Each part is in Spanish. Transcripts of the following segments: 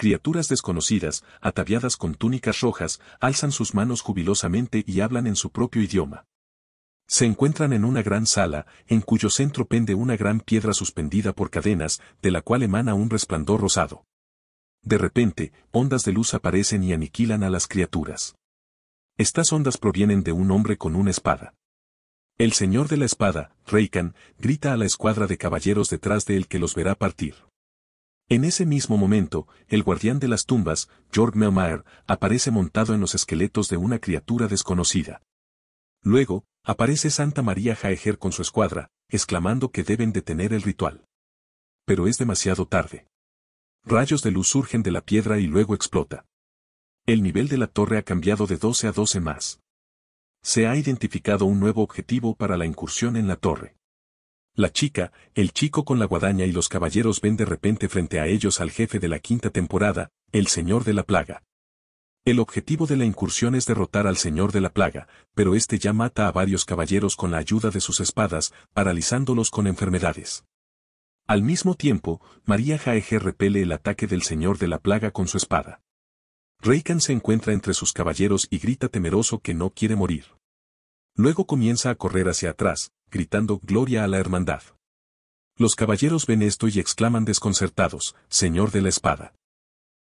Criaturas desconocidas, ataviadas con túnicas rojas, alzan sus manos jubilosamente y hablan en su propio idioma. Se encuentran en una gran sala, en cuyo centro pende una gran piedra suspendida por cadenas, de la cual emana un resplandor rosado. De repente, ondas de luz aparecen y aniquilan a las criaturas. Estas ondas provienen de un hombre con una espada. El señor de la espada, Reikan, grita a la escuadra de caballeros detrás de él que los verá partir. En ese mismo momento, el guardián de las tumbas, Jorg Melmayer, aparece montado en los esqueletos de una criatura desconocida. Luego, aparece Santa María Jaeger con su escuadra, exclamando que deben detener el ritual. Pero es demasiado tarde. Rayos de luz surgen de la piedra y luego explota. El nivel de la torre ha cambiado de 12 a 12 más. Se ha identificado un nuevo objetivo para la incursión en la torre. La chica, el chico con la guadaña y los caballeros ven de repente frente a ellos al jefe de la quinta temporada, el Señor de la Plaga. El objetivo de la incursión es derrotar al Señor de la Plaga, pero este ya mata a varios caballeros con la ayuda de sus espadas, paralizándolos con enfermedades. Al mismo tiempo, María Jaeger repele el ataque del Señor de la Plaga con su espada. Reikan se encuentra entre sus caballeros y grita temeroso que no quiere morir. Luego comienza a correr hacia atrás, gritando gloria a la hermandad. Los caballeros ven esto y exclaman desconcertados, Señor de la espada.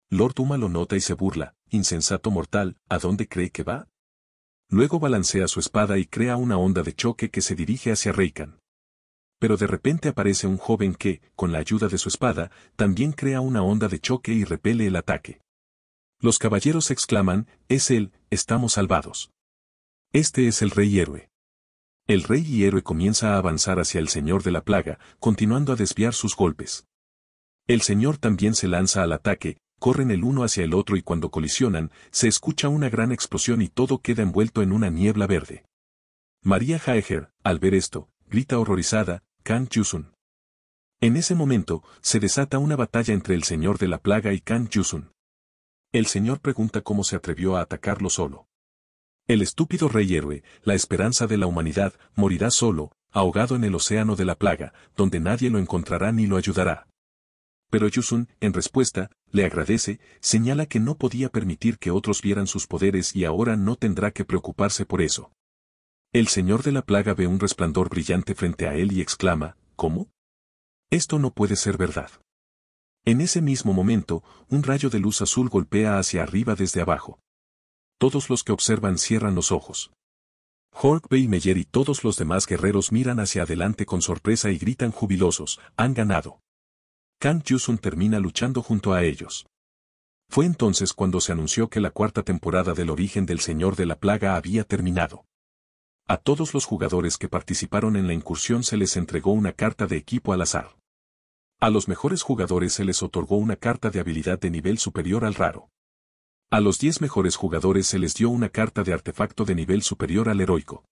Lord Uma lo nota y se burla, insensato mortal, ¿a dónde cree que va? Luego balancea su espada y crea una onda de choque que se dirige hacia Reikan. Pero de repente aparece un joven que, con la ayuda de su espada, también crea una onda de choque y repele el ataque. Los caballeros exclaman, es él, estamos salvados. Este es el rey héroe. El rey y héroe comienza a avanzar hacia el señor de la plaga, continuando a desviar sus golpes. El señor también se lanza al ataque, corren el uno hacia el otro y cuando colisionan, se escucha una gran explosión y todo queda envuelto en una niebla verde. María Jaeger, al ver esto, grita horrorizada, Kang Yusun. En ese momento, se desata una batalla entre el señor de la plaga y Kang Yusun. El señor pregunta cómo se atrevió a atacarlo solo. El estúpido rey héroe, la esperanza de la humanidad, morirá solo, ahogado en el océano de la plaga, donde nadie lo encontrará ni lo ayudará. Pero Yusun, en respuesta, le agradece, señala que no podía permitir que otros vieran sus poderes y ahora no tendrá que preocuparse por eso. El señor de la plaga ve un resplandor brillante frente a él y exclama, ¿cómo? Esto no puede ser verdad. En ese mismo momento, un rayo de luz azul golpea hacia arriba desde abajo todos los que observan cierran los ojos. Hork Meyer y todos los demás guerreros miran hacia adelante con sorpresa y gritan jubilosos, han ganado. Kang Yusun termina luchando junto a ellos. Fue entonces cuando se anunció que la cuarta temporada del origen del Señor de la Plaga había terminado. A todos los jugadores que participaron en la incursión se les entregó una carta de equipo al azar. A los mejores jugadores se les otorgó una carta de habilidad de nivel superior al raro. A los 10 mejores jugadores se les dio una carta de artefacto de nivel superior al heroico.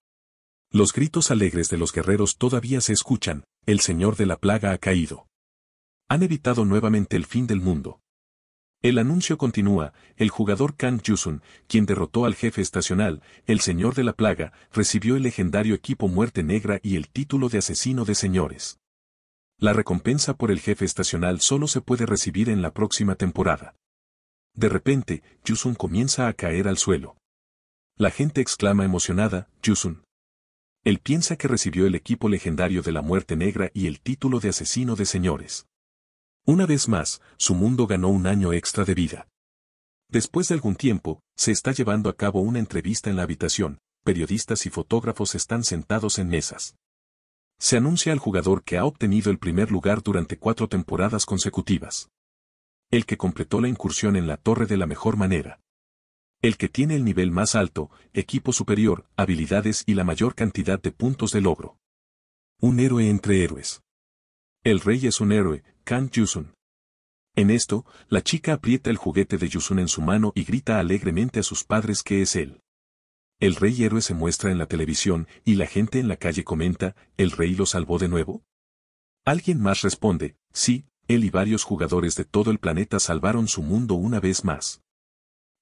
Los gritos alegres de los guerreros todavía se escuchan, el señor de la plaga ha caído. Han evitado nuevamente el fin del mundo. El anuncio continúa, el jugador Kang Yusun, quien derrotó al jefe estacional, el señor de la plaga, recibió el legendario equipo Muerte Negra y el título de asesino de señores. La recompensa por el jefe estacional solo se puede recibir en la próxima temporada. De repente, Yusun comienza a caer al suelo. La gente exclama emocionada, Yusun. Él piensa que recibió el equipo legendario de la muerte negra y el título de asesino de señores. Una vez más, su mundo ganó un año extra de vida. Después de algún tiempo, se está llevando a cabo una entrevista en la habitación, periodistas y fotógrafos están sentados en mesas. Se anuncia al jugador que ha obtenido el primer lugar durante cuatro temporadas consecutivas el que completó la incursión en la torre de la mejor manera. El que tiene el nivel más alto, equipo superior, habilidades y la mayor cantidad de puntos de logro. Un héroe entre héroes. El rey es un héroe, Kan Yusun. En esto, la chica aprieta el juguete de Yusun en su mano y grita alegremente a sus padres que es él. El rey héroe se muestra en la televisión y la gente en la calle comenta, ¿el rey lo salvó de nuevo? Alguien más responde, sí, él y varios jugadores de todo el planeta salvaron su mundo una vez más.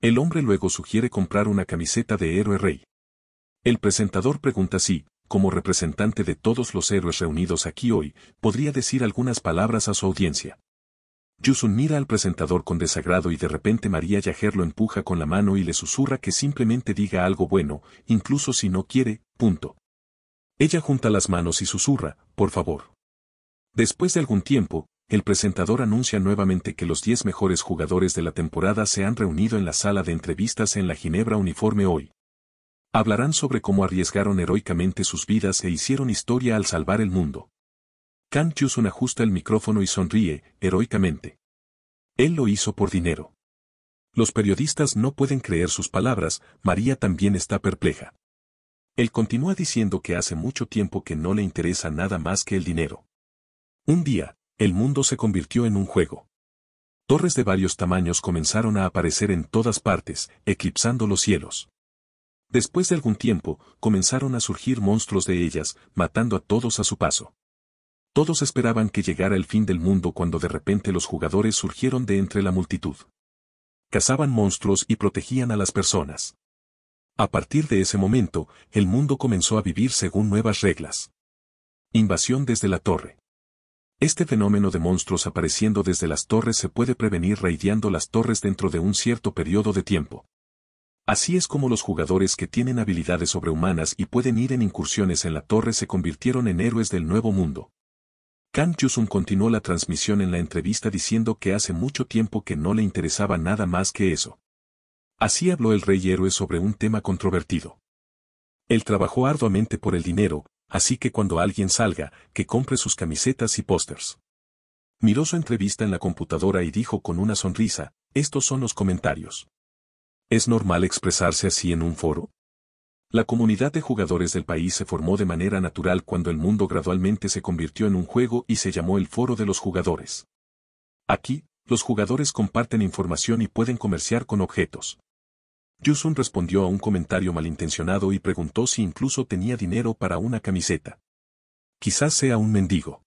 El hombre luego sugiere comprar una camiseta de héroe rey. El presentador pregunta si, como representante de todos los héroes reunidos aquí hoy, podría decir algunas palabras a su audiencia. Yusun mira al presentador con desagrado y de repente María Yajer lo empuja con la mano y le susurra que simplemente diga algo bueno, incluso si no quiere, punto. Ella junta las manos y susurra, por favor. Después de algún tiempo, el presentador anuncia nuevamente que los 10 mejores jugadores de la temporada se han reunido en la sala de entrevistas en la Ginebra Uniforme hoy. Hablarán sobre cómo arriesgaron heroicamente sus vidas e hicieron historia al salvar el mundo. Kang un ajusta el micrófono y sonríe, heroicamente. Él lo hizo por dinero. Los periodistas no pueden creer sus palabras, María también está perpleja. Él continúa diciendo que hace mucho tiempo que no le interesa nada más que el dinero. Un día, el mundo se convirtió en un juego. Torres de varios tamaños comenzaron a aparecer en todas partes, eclipsando los cielos. Después de algún tiempo, comenzaron a surgir monstruos de ellas, matando a todos a su paso. Todos esperaban que llegara el fin del mundo cuando de repente los jugadores surgieron de entre la multitud. Cazaban monstruos y protegían a las personas. A partir de ese momento, el mundo comenzó a vivir según nuevas reglas. Invasión desde la torre. Este fenómeno de monstruos apareciendo desde las torres se puede prevenir raideando las torres dentro de un cierto periodo de tiempo. Así es como los jugadores que tienen habilidades sobrehumanas y pueden ir en incursiones en la torre se convirtieron en héroes del nuevo mundo. Kang Yusun continuó la transmisión en la entrevista diciendo que hace mucho tiempo que no le interesaba nada más que eso. Así habló el rey héroe sobre un tema controvertido. Él trabajó arduamente por el dinero, Así que cuando alguien salga, que compre sus camisetas y pósters. Miró su entrevista en la computadora y dijo con una sonrisa, estos son los comentarios. ¿Es normal expresarse así en un foro? La comunidad de jugadores del país se formó de manera natural cuando el mundo gradualmente se convirtió en un juego y se llamó el foro de los jugadores. Aquí, los jugadores comparten información y pueden comerciar con objetos. Yusun respondió a un comentario malintencionado y preguntó si incluso tenía dinero para una camiseta. Quizás sea un mendigo.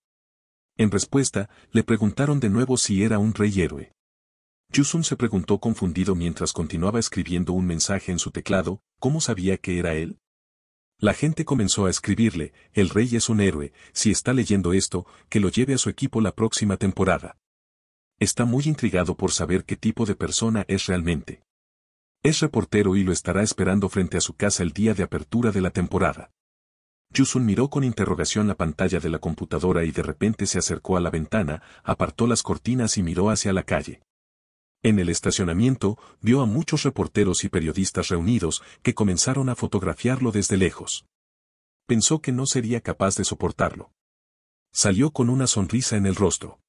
En respuesta, le preguntaron de nuevo si era un rey héroe. Yusun se preguntó confundido mientras continuaba escribiendo un mensaje en su teclado, ¿cómo sabía que era él? La gente comenzó a escribirle, el rey es un héroe, si está leyendo esto, que lo lleve a su equipo la próxima temporada. Está muy intrigado por saber qué tipo de persona es realmente. Es reportero y lo estará esperando frente a su casa el día de apertura de la temporada. Yusun miró con interrogación la pantalla de la computadora y de repente se acercó a la ventana, apartó las cortinas y miró hacia la calle. En el estacionamiento, vio a muchos reporteros y periodistas reunidos que comenzaron a fotografiarlo desde lejos. Pensó que no sería capaz de soportarlo. Salió con una sonrisa en el rostro.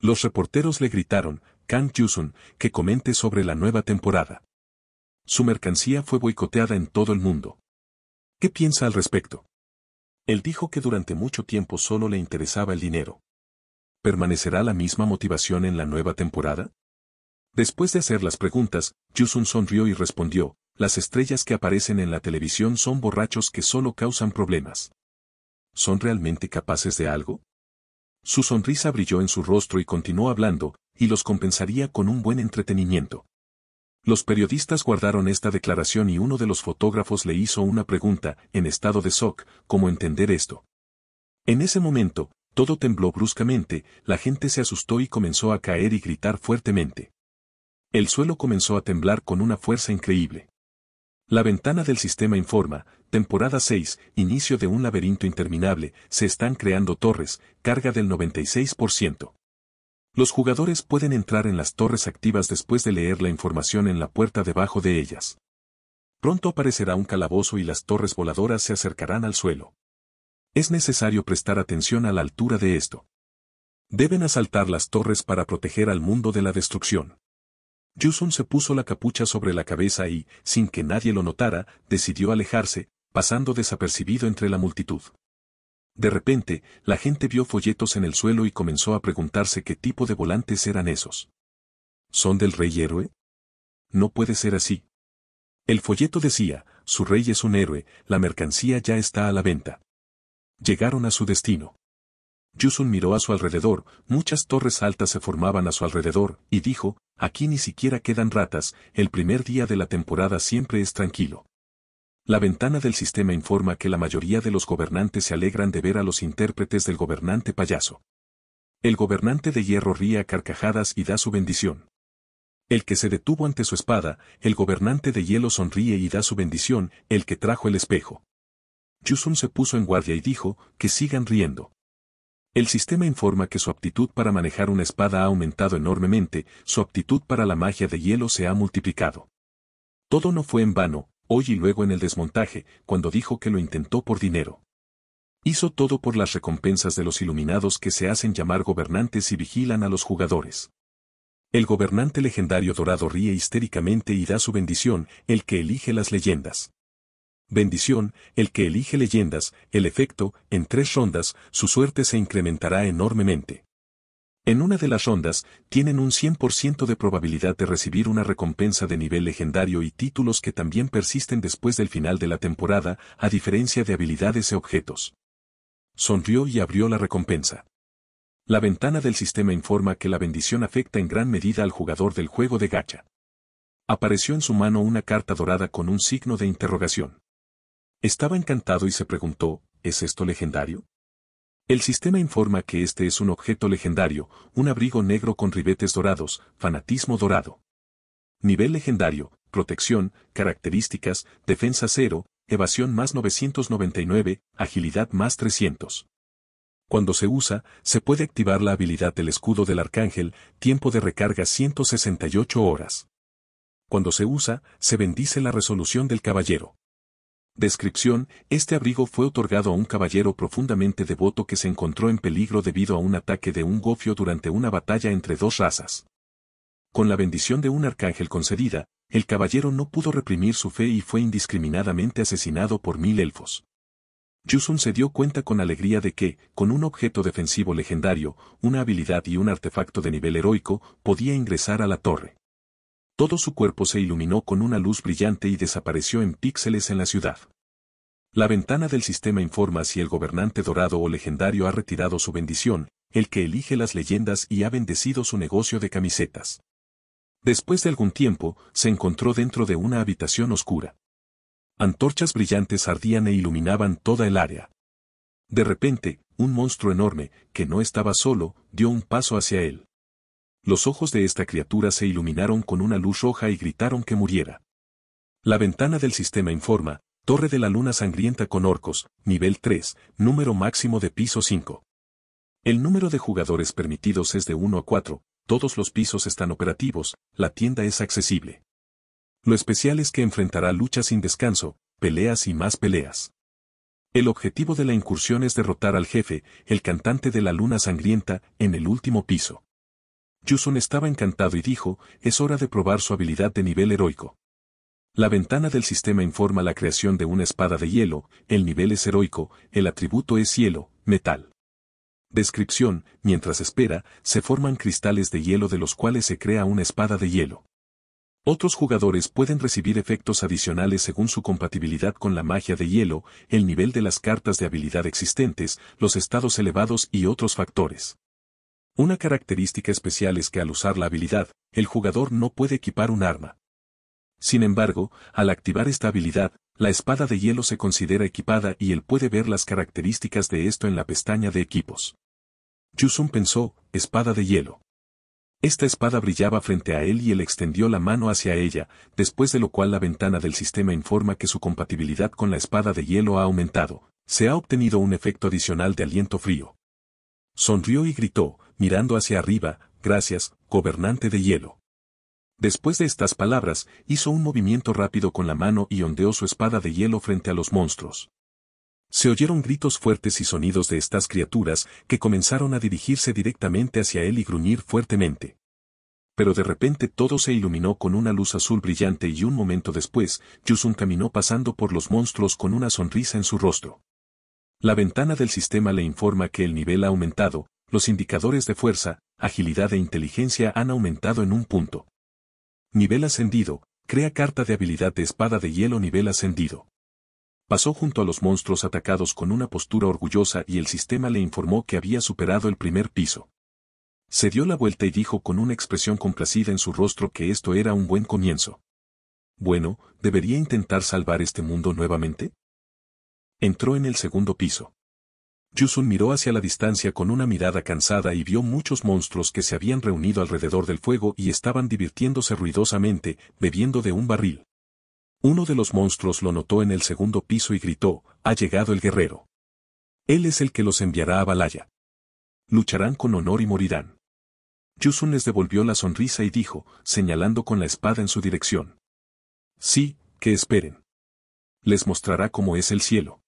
Los reporteros le gritaron, Kang Yusun, que comente sobre la nueva temporada. Su mercancía fue boicoteada en todo el mundo. ¿Qué piensa al respecto? Él dijo que durante mucho tiempo solo le interesaba el dinero. ¿Permanecerá la misma motivación en la nueva temporada? Después de hacer las preguntas, Yusun sonrió y respondió, las estrellas que aparecen en la televisión son borrachos que solo causan problemas. ¿Son realmente capaces de algo? Su sonrisa brilló en su rostro y continuó hablando, y los compensaría con un buen entretenimiento. Los periodistas guardaron esta declaración y uno de los fotógrafos le hizo una pregunta, en estado de shock, ¿cómo entender esto? En ese momento, todo tembló bruscamente, la gente se asustó y comenzó a caer y gritar fuertemente. El suelo comenzó a temblar con una fuerza increíble. La ventana del sistema informa, temporada 6, inicio de un laberinto interminable, se están creando torres, carga del 96%. Los jugadores pueden entrar en las torres activas después de leer la información en la puerta debajo de ellas. Pronto aparecerá un calabozo y las torres voladoras se acercarán al suelo. Es necesario prestar atención a la altura de esto. Deben asaltar las torres para proteger al mundo de la destrucción. Yusun se puso la capucha sobre la cabeza y, sin que nadie lo notara, decidió alejarse, pasando desapercibido entre la multitud. De repente, la gente vio folletos en el suelo y comenzó a preguntarse qué tipo de volantes eran esos. ¿Son del rey héroe? No puede ser así. El folleto decía, su rey es un héroe, la mercancía ya está a la venta. Llegaron a su destino. Yusun miró a su alrededor, muchas torres altas se formaban a su alrededor, y dijo, aquí ni siquiera quedan ratas, el primer día de la temporada siempre es tranquilo. La ventana del sistema informa que la mayoría de los gobernantes se alegran de ver a los intérpretes del gobernante payaso. El gobernante de hierro ríe a carcajadas y da su bendición. El que se detuvo ante su espada, el gobernante de hielo sonríe y da su bendición, el que trajo el espejo. Yusun se puso en guardia y dijo, que sigan riendo. El sistema informa que su aptitud para manejar una espada ha aumentado enormemente, su aptitud para la magia de hielo se ha multiplicado. Todo no fue en vano, hoy y luego en el desmontaje, cuando dijo que lo intentó por dinero. Hizo todo por las recompensas de los iluminados que se hacen llamar gobernantes y vigilan a los jugadores. El gobernante legendario dorado ríe histéricamente y da su bendición, el que elige las leyendas. Bendición, el que elige leyendas, el efecto, en tres rondas, su suerte se incrementará enormemente. En una de las rondas, tienen un 100% de probabilidad de recibir una recompensa de nivel legendario y títulos que también persisten después del final de la temporada, a diferencia de habilidades e objetos. Sonrió y abrió la recompensa. La ventana del sistema informa que la bendición afecta en gran medida al jugador del juego de gacha. Apareció en su mano una carta dorada con un signo de interrogación. Estaba encantado y se preguntó, ¿es esto legendario? El sistema informa que este es un objeto legendario, un abrigo negro con ribetes dorados, fanatismo dorado. Nivel legendario, protección, características, defensa cero, evasión más 999, agilidad más 300. Cuando se usa, se puede activar la habilidad del escudo del arcángel, tiempo de recarga 168 horas. Cuando se usa, se bendice la resolución del caballero. Descripción, este abrigo fue otorgado a un caballero profundamente devoto que se encontró en peligro debido a un ataque de un gofio durante una batalla entre dos razas. Con la bendición de un arcángel concedida, el caballero no pudo reprimir su fe y fue indiscriminadamente asesinado por mil elfos. Yusun se dio cuenta con alegría de que, con un objeto defensivo legendario, una habilidad y un artefacto de nivel heroico, podía ingresar a la torre. Todo su cuerpo se iluminó con una luz brillante y desapareció en píxeles en la ciudad. La ventana del sistema informa si el gobernante dorado o legendario ha retirado su bendición, el que elige las leyendas y ha bendecido su negocio de camisetas. Después de algún tiempo, se encontró dentro de una habitación oscura. Antorchas brillantes ardían e iluminaban toda el área. De repente, un monstruo enorme, que no estaba solo, dio un paso hacia él. Los ojos de esta criatura se iluminaron con una luz roja y gritaron que muriera. La ventana del sistema informa, Torre de la Luna Sangrienta con Orcos, nivel 3, número máximo de piso 5. El número de jugadores permitidos es de 1 a 4, todos los pisos están operativos, la tienda es accesible. Lo especial es que enfrentará luchas sin descanso, peleas y más peleas. El objetivo de la incursión es derrotar al jefe, el cantante de la luna sangrienta, en el último piso. Yuson estaba encantado y dijo, es hora de probar su habilidad de nivel heroico. La ventana del sistema informa la creación de una espada de hielo, el nivel es heroico, el atributo es hielo, metal. Descripción, mientras espera, se forman cristales de hielo de los cuales se crea una espada de hielo. Otros jugadores pueden recibir efectos adicionales según su compatibilidad con la magia de hielo, el nivel de las cartas de habilidad existentes, los estados elevados y otros factores. Una característica especial es que al usar la habilidad, el jugador no puede equipar un arma. Sin embargo, al activar esta habilidad, la espada de hielo se considera equipada y él puede ver las características de esto en la pestaña de equipos. Yusun pensó, espada de hielo. Esta espada brillaba frente a él y él extendió la mano hacia ella, después de lo cual la ventana del sistema informa que su compatibilidad con la espada de hielo ha aumentado, se ha obtenido un efecto adicional de aliento frío. Sonrió y gritó, mirando hacia arriba, gracias, gobernante de hielo. Después de estas palabras, hizo un movimiento rápido con la mano y ondeó su espada de hielo frente a los monstruos. Se oyeron gritos fuertes y sonidos de estas criaturas que comenzaron a dirigirse directamente hacia él y gruñir fuertemente. Pero de repente todo se iluminó con una luz azul brillante y un momento después, Yusun caminó pasando por los monstruos con una sonrisa en su rostro. La ventana del sistema le informa que el nivel ha aumentado, los indicadores de fuerza, agilidad e inteligencia han aumentado en un punto. Nivel ascendido, crea carta de habilidad de espada de hielo nivel ascendido. Pasó junto a los monstruos atacados con una postura orgullosa y el sistema le informó que había superado el primer piso. Se dio la vuelta y dijo con una expresión complacida en su rostro que esto era un buen comienzo. Bueno, ¿debería intentar salvar este mundo nuevamente? Entró en el segundo piso. Yusun miró hacia la distancia con una mirada cansada y vio muchos monstruos que se habían reunido alrededor del fuego y estaban divirtiéndose ruidosamente, bebiendo de un barril. Uno de los monstruos lo notó en el segundo piso y gritó, ha llegado el guerrero. Él es el que los enviará a Balaya. Lucharán con honor y morirán. Yusun les devolvió la sonrisa y dijo, señalando con la espada en su dirección. Sí, que esperen. Les mostrará cómo es el cielo.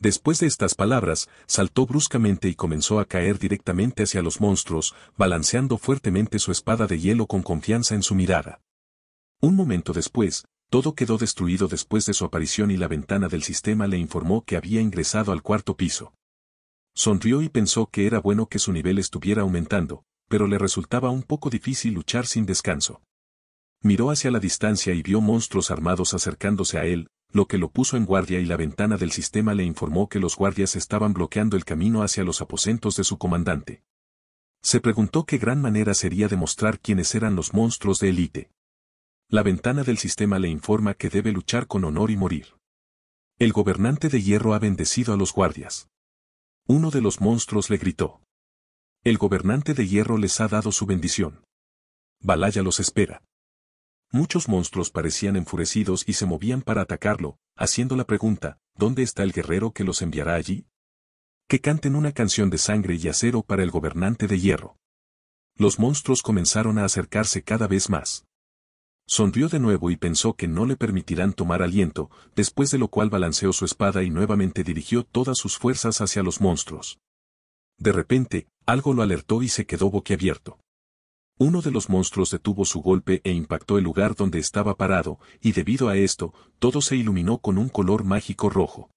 Después de estas palabras, saltó bruscamente y comenzó a caer directamente hacia los monstruos, balanceando fuertemente su espada de hielo con confianza en su mirada. Un momento después, todo quedó destruido después de su aparición y la ventana del sistema le informó que había ingresado al cuarto piso. Sonrió y pensó que era bueno que su nivel estuviera aumentando, pero le resultaba un poco difícil luchar sin descanso. Miró hacia la distancia y vio monstruos armados acercándose a él, lo que lo puso en guardia y la ventana del sistema le informó que los guardias estaban bloqueando el camino hacia los aposentos de su comandante. Se preguntó qué gran manera sería demostrar quiénes eran los monstruos de élite. La ventana del sistema le informa que debe luchar con honor y morir. El gobernante de hierro ha bendecido a los guardias. Uno de los monstruos le gritó. El gobernante de hierro les ha dado su bendición. Balaya los espera. Muchos monstruos parecían enfurecidos y se movían para atacarlo, haciendo la pregunta, ¿dónde está el guerrero que los enviará allí? Que canten una canción de sangre y acero para el gobernante de hierro. Los monstruos comenzaron a acercarse cada vez más. Sonrió de nuevo y pensó que no le permitirán tomar aliento, después de lo cual balanceó su espada y nuevamente dirigió todas sus fuerzas hacia los monstruos. De repente, algo lo alertó y se quedó boquiabierto. Uno de los monstruos detuvo su golpe e impactó el lugar donde estaba parado, y debido a esto, todo se iluminó con un color mágico rojo.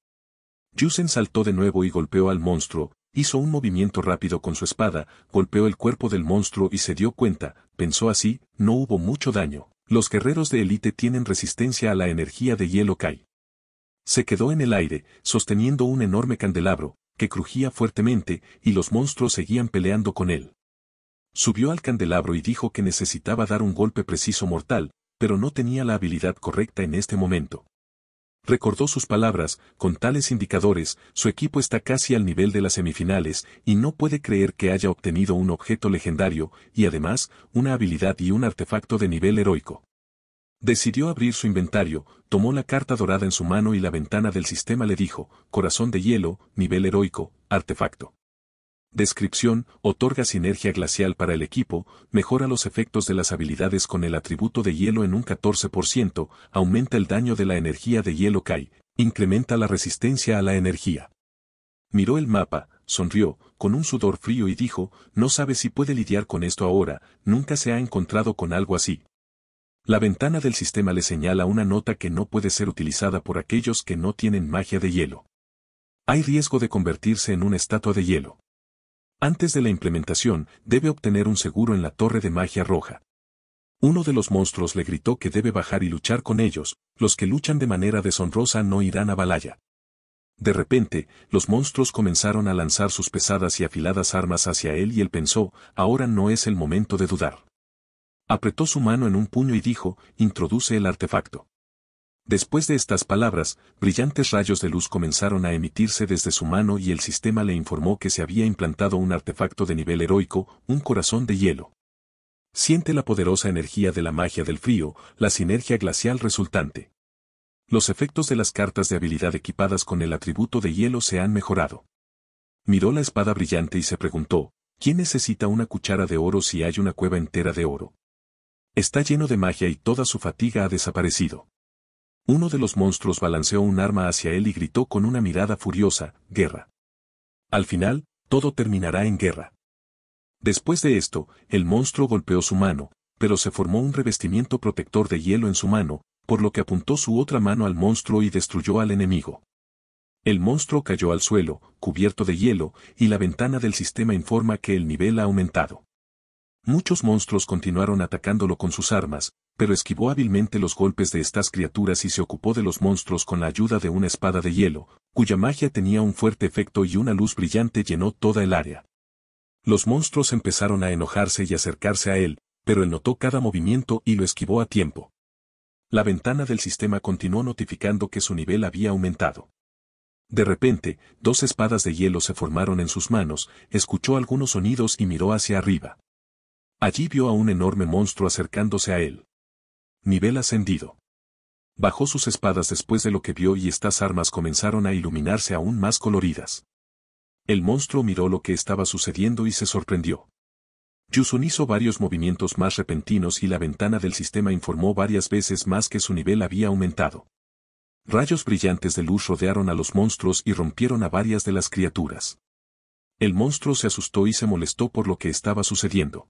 Yusen saltó de nuevo y golpeó al monstruo, hizo un movimiento rápido con su espada, golpeó el cuerpo del monstruo y se dio cuenta, pensó así, no hubo mucho daño, los guerreros de élite tienen resistencia a la energía de hielo Kai. Se quedó en el aire, sosteniendo un enorme candelabro, que crujía fuertemente, y los monstruos seguían peleando con él. Subió al candelabro y dijo que necesitaba dar un golpe preciso mortal, pero no tenía la habilidad correcta en este momento. Recordó sus palabras, con tales indicadores, su equipo está casi al nivel de las semifinales y no puede creer que haya obtenido un objeto legendario y además una habilidad y un artefacto de nivel heroico. Decidió abrir su inventario, tomó la carta dorada en su mano y la ventana del sistema le dijo, corazón de hielo, nivel heroico, artefacto. Descripción, otorga sinergia glacial para el equipo, mejora los efectos de las habilidades con el atributo de hielo en un 14%, aumenta el daño de la energía de hielo Kai, incrementa la resistencia a la energía. Miró el mapa, sonrió, con un sudor frío y dijo, no sabe si puede lidiar con esto ahora, nunca se ha encontrado con algo así. La ventana del sistema le señala una nota que no puede ser utilizada por aquellos que no tienen magia de hielo. Hay riesgo de convertirse en una estatua de hielo. Antes de la implementación, debe obtener un seguro en la torre de magia roja. Uno de los monstruos le gritó que debe bajar y luchar con ellos, los que luchan de manera deshonrosa no irán a Balaya. De repente, los monstruos comenzaron a lanzar sus pesadas y afiladas armas hacia él y él pensó, ahora no es el momento de dudar. Apretó su mano en un puño y dijo, introduce el artefacto. Después de estas palabras, brillantes rayos de luz comenzaron a emitirse desde su mano y el sistema le informó que se había implantado un artefacto de nivel heroico, un corazón de hielo. Siente la poderosa energía de la magia del frío, la sinergia glacial resultante. Los efectos de las cartas de habilidad equipadas con el atributo de hielo se han mejorado. Miró la espada brillante y se preguntó, ¿quién necesita una cuchara de oro si hay una cueva entera de oro? Está lleno de magia y toda su fatiga ha desaparecido. Uno de los monstruos balanceó un arma hacia él y gritó con una mirada furiosa, guerra. Al final, todo terminará en guerra. Después de esto, el monstruo golpeó su mano, pero se formó un revestimiento protector de hielo en su mano, por lo que apuntó su otra mano al monstruo y destruyó al enemigo. El monstruo cayó al suelo, cubierto de hielo, y la ventana del sistema informa que el nivel ha aumentado. Muchos monstruos continuaron atacándolo con sus armas, pero esquivó hábilmente los golpes de estas criaturas y se ocupó de los monstruos con la ayuda de una espada de hielo, cuya magia tenía un fuerte efecto y una luz brillante llenó toda el área. Los monstruos empezaron a enojarse y acercarse a él, pero él notó cada movimiento y lo esquivó a tiempo. La ventana del sistema continuó notificando que su nivel había aumentado. De repente, dos espadas de hielo se formaron en sus manos, escuchó algunos sonidos y miró hacia arriba. Allí vio a un enorme monstruo acercándose a él. Nivel ascendido. Bajó sus espadas después de lo que vio y estas armas comenzaron a iluminarse aún más coloridas. El monstruo miró lo que estaba sucediendo y se sorprendió. Yusun hizo varios movimientos más repentinos y la ventana del sistema informó varias veces más que su nivel había aumentado. Rayos brillantes de luz rodearon a los monstruos y rompieron a varias de las criaturas. El monstruo se asustó y se molestó por lo que estaba sucediendo.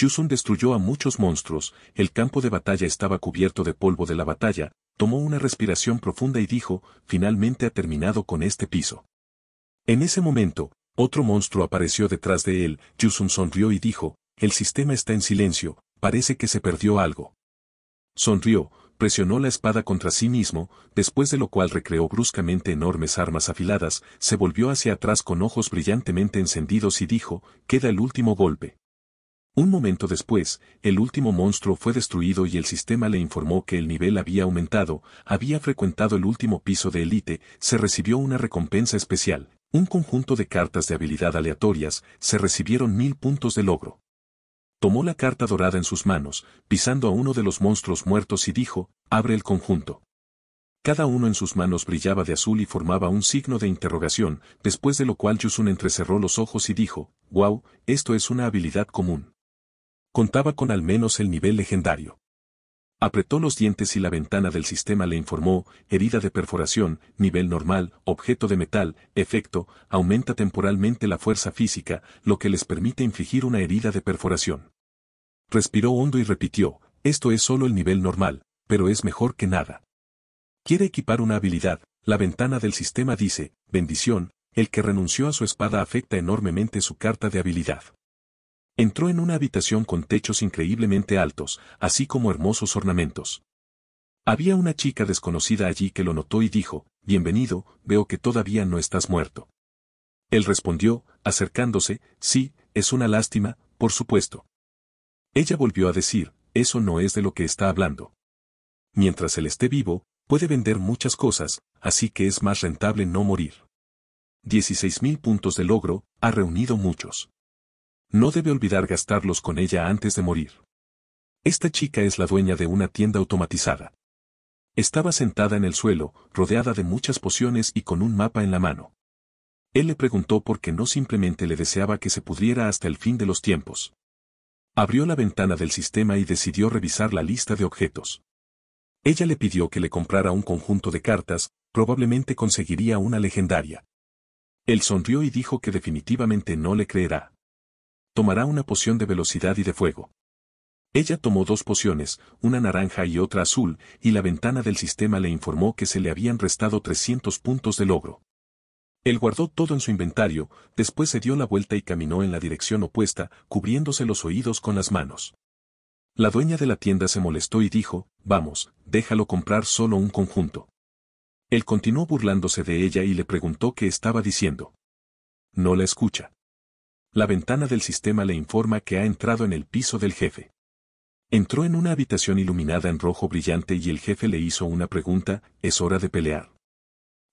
Yusun destruyó a muchos monstruos, el campo de batalla estaba cubierto de polvo de la batalla, tomó una respiración profunda y dijo, finalmente ha terminado con este piso. En ese momento, otro monstruo apareció detrás de él, Yusun sonrió y dijo, el sistema está en silencio, parece que se perdió algo. Sonrió, presionó la espada contra sí mismo, después de lo cual recreó bruscamente enormes armas afiladas, se volvió hacia atrás con ojos brillantemente encendidos y dijo, queda el último golpe. Un momento después, el último monstruo fue destruido y el sistema le informó que el nivel había aumentado, había frecuentado el último piso de élite, se recibió una recompensa especial, un conjunto de cartas de habilidad aleatorias, se recibieron mil puntos de logro. Tomó la carta dorada en sus manos, pisando a uno de los monstruos muertos y dijo, abre el conjunto. Cada uno en sus manos brillaba de azul y formaba un signo de interrogación, después de lo cual Yusun entrecerró los ojos y dijo, wow, esto es una habilidad común contaba con al menos el nivel legendario. Apretó los dientes y la ventana del sistema le informó, herida de perforación, nivel normal, objeto de metal, efecto, aumenta temporalmente la fuerza física, lo que les permite infligir una herida de perforación. Respiró hondo y repitió, esto es solo el nivel normal, pero es mejor que nada. Quiere equipar una habilidad, la ventana del sistema dice, bendición, el que renunció a su espada afecta enormemente su carta de habilidad. Entró en una habitación con techos increíblemente altos, así como hermosos ornamentos. Había una chica desconocida allí que lo notó y dijo, Bienvenido, veo que todavía no estás muerto. Él respondió, acercándose, sí, es una lástima, por supuesto. Ella volvió a decir, eso no es de lo que está hablando. Mientras él esté vivo, puede vender muchas cosas, así que es más rentable no morir. 16.000 puntos de logro, ha reunido muchos. No debe olvidar gastarlos con ella antes de morir. Esta chica es la dueña de una tienda automatizada. Estaba sentada en el suelo, rodeada de muchas pociones y con un mapa en la mano. Él le preguntó por qué no simplemente le deseaba que se pudriera hasta el fin de los tiempos. Abrió la ventana del sistema y decidió revisar la lista de objetos. Ella le pidió que le comprara un conjunto de cartas, probablemente conseguiría una legendaria. Él sonrió y dijo que definitivamente no le creerá tomará una poción de velocidad y de fuego. Ella tomó dos pociones, una naranja y otra azul, y la ventana del sistema le informó que se le habían restado 300 puntos de logro. Él guardó todo en su inventario, después se dio la vuelta y caminó en la dirección opuesta, cubriéndose los oídos con las manos. La dueña de la tienda se molestó y dijo, vamos, déjalo comprar solo un conjunto. Él continuó burlándose de ella y le preguntó qué estaba diciendo. No la escucha. La ventana del sistema le informa que ha entrado en el piso del jefe. Entró en una habitación iluminada en rojo brillante y el jefe le hizo una pregunta, es hora de pelear.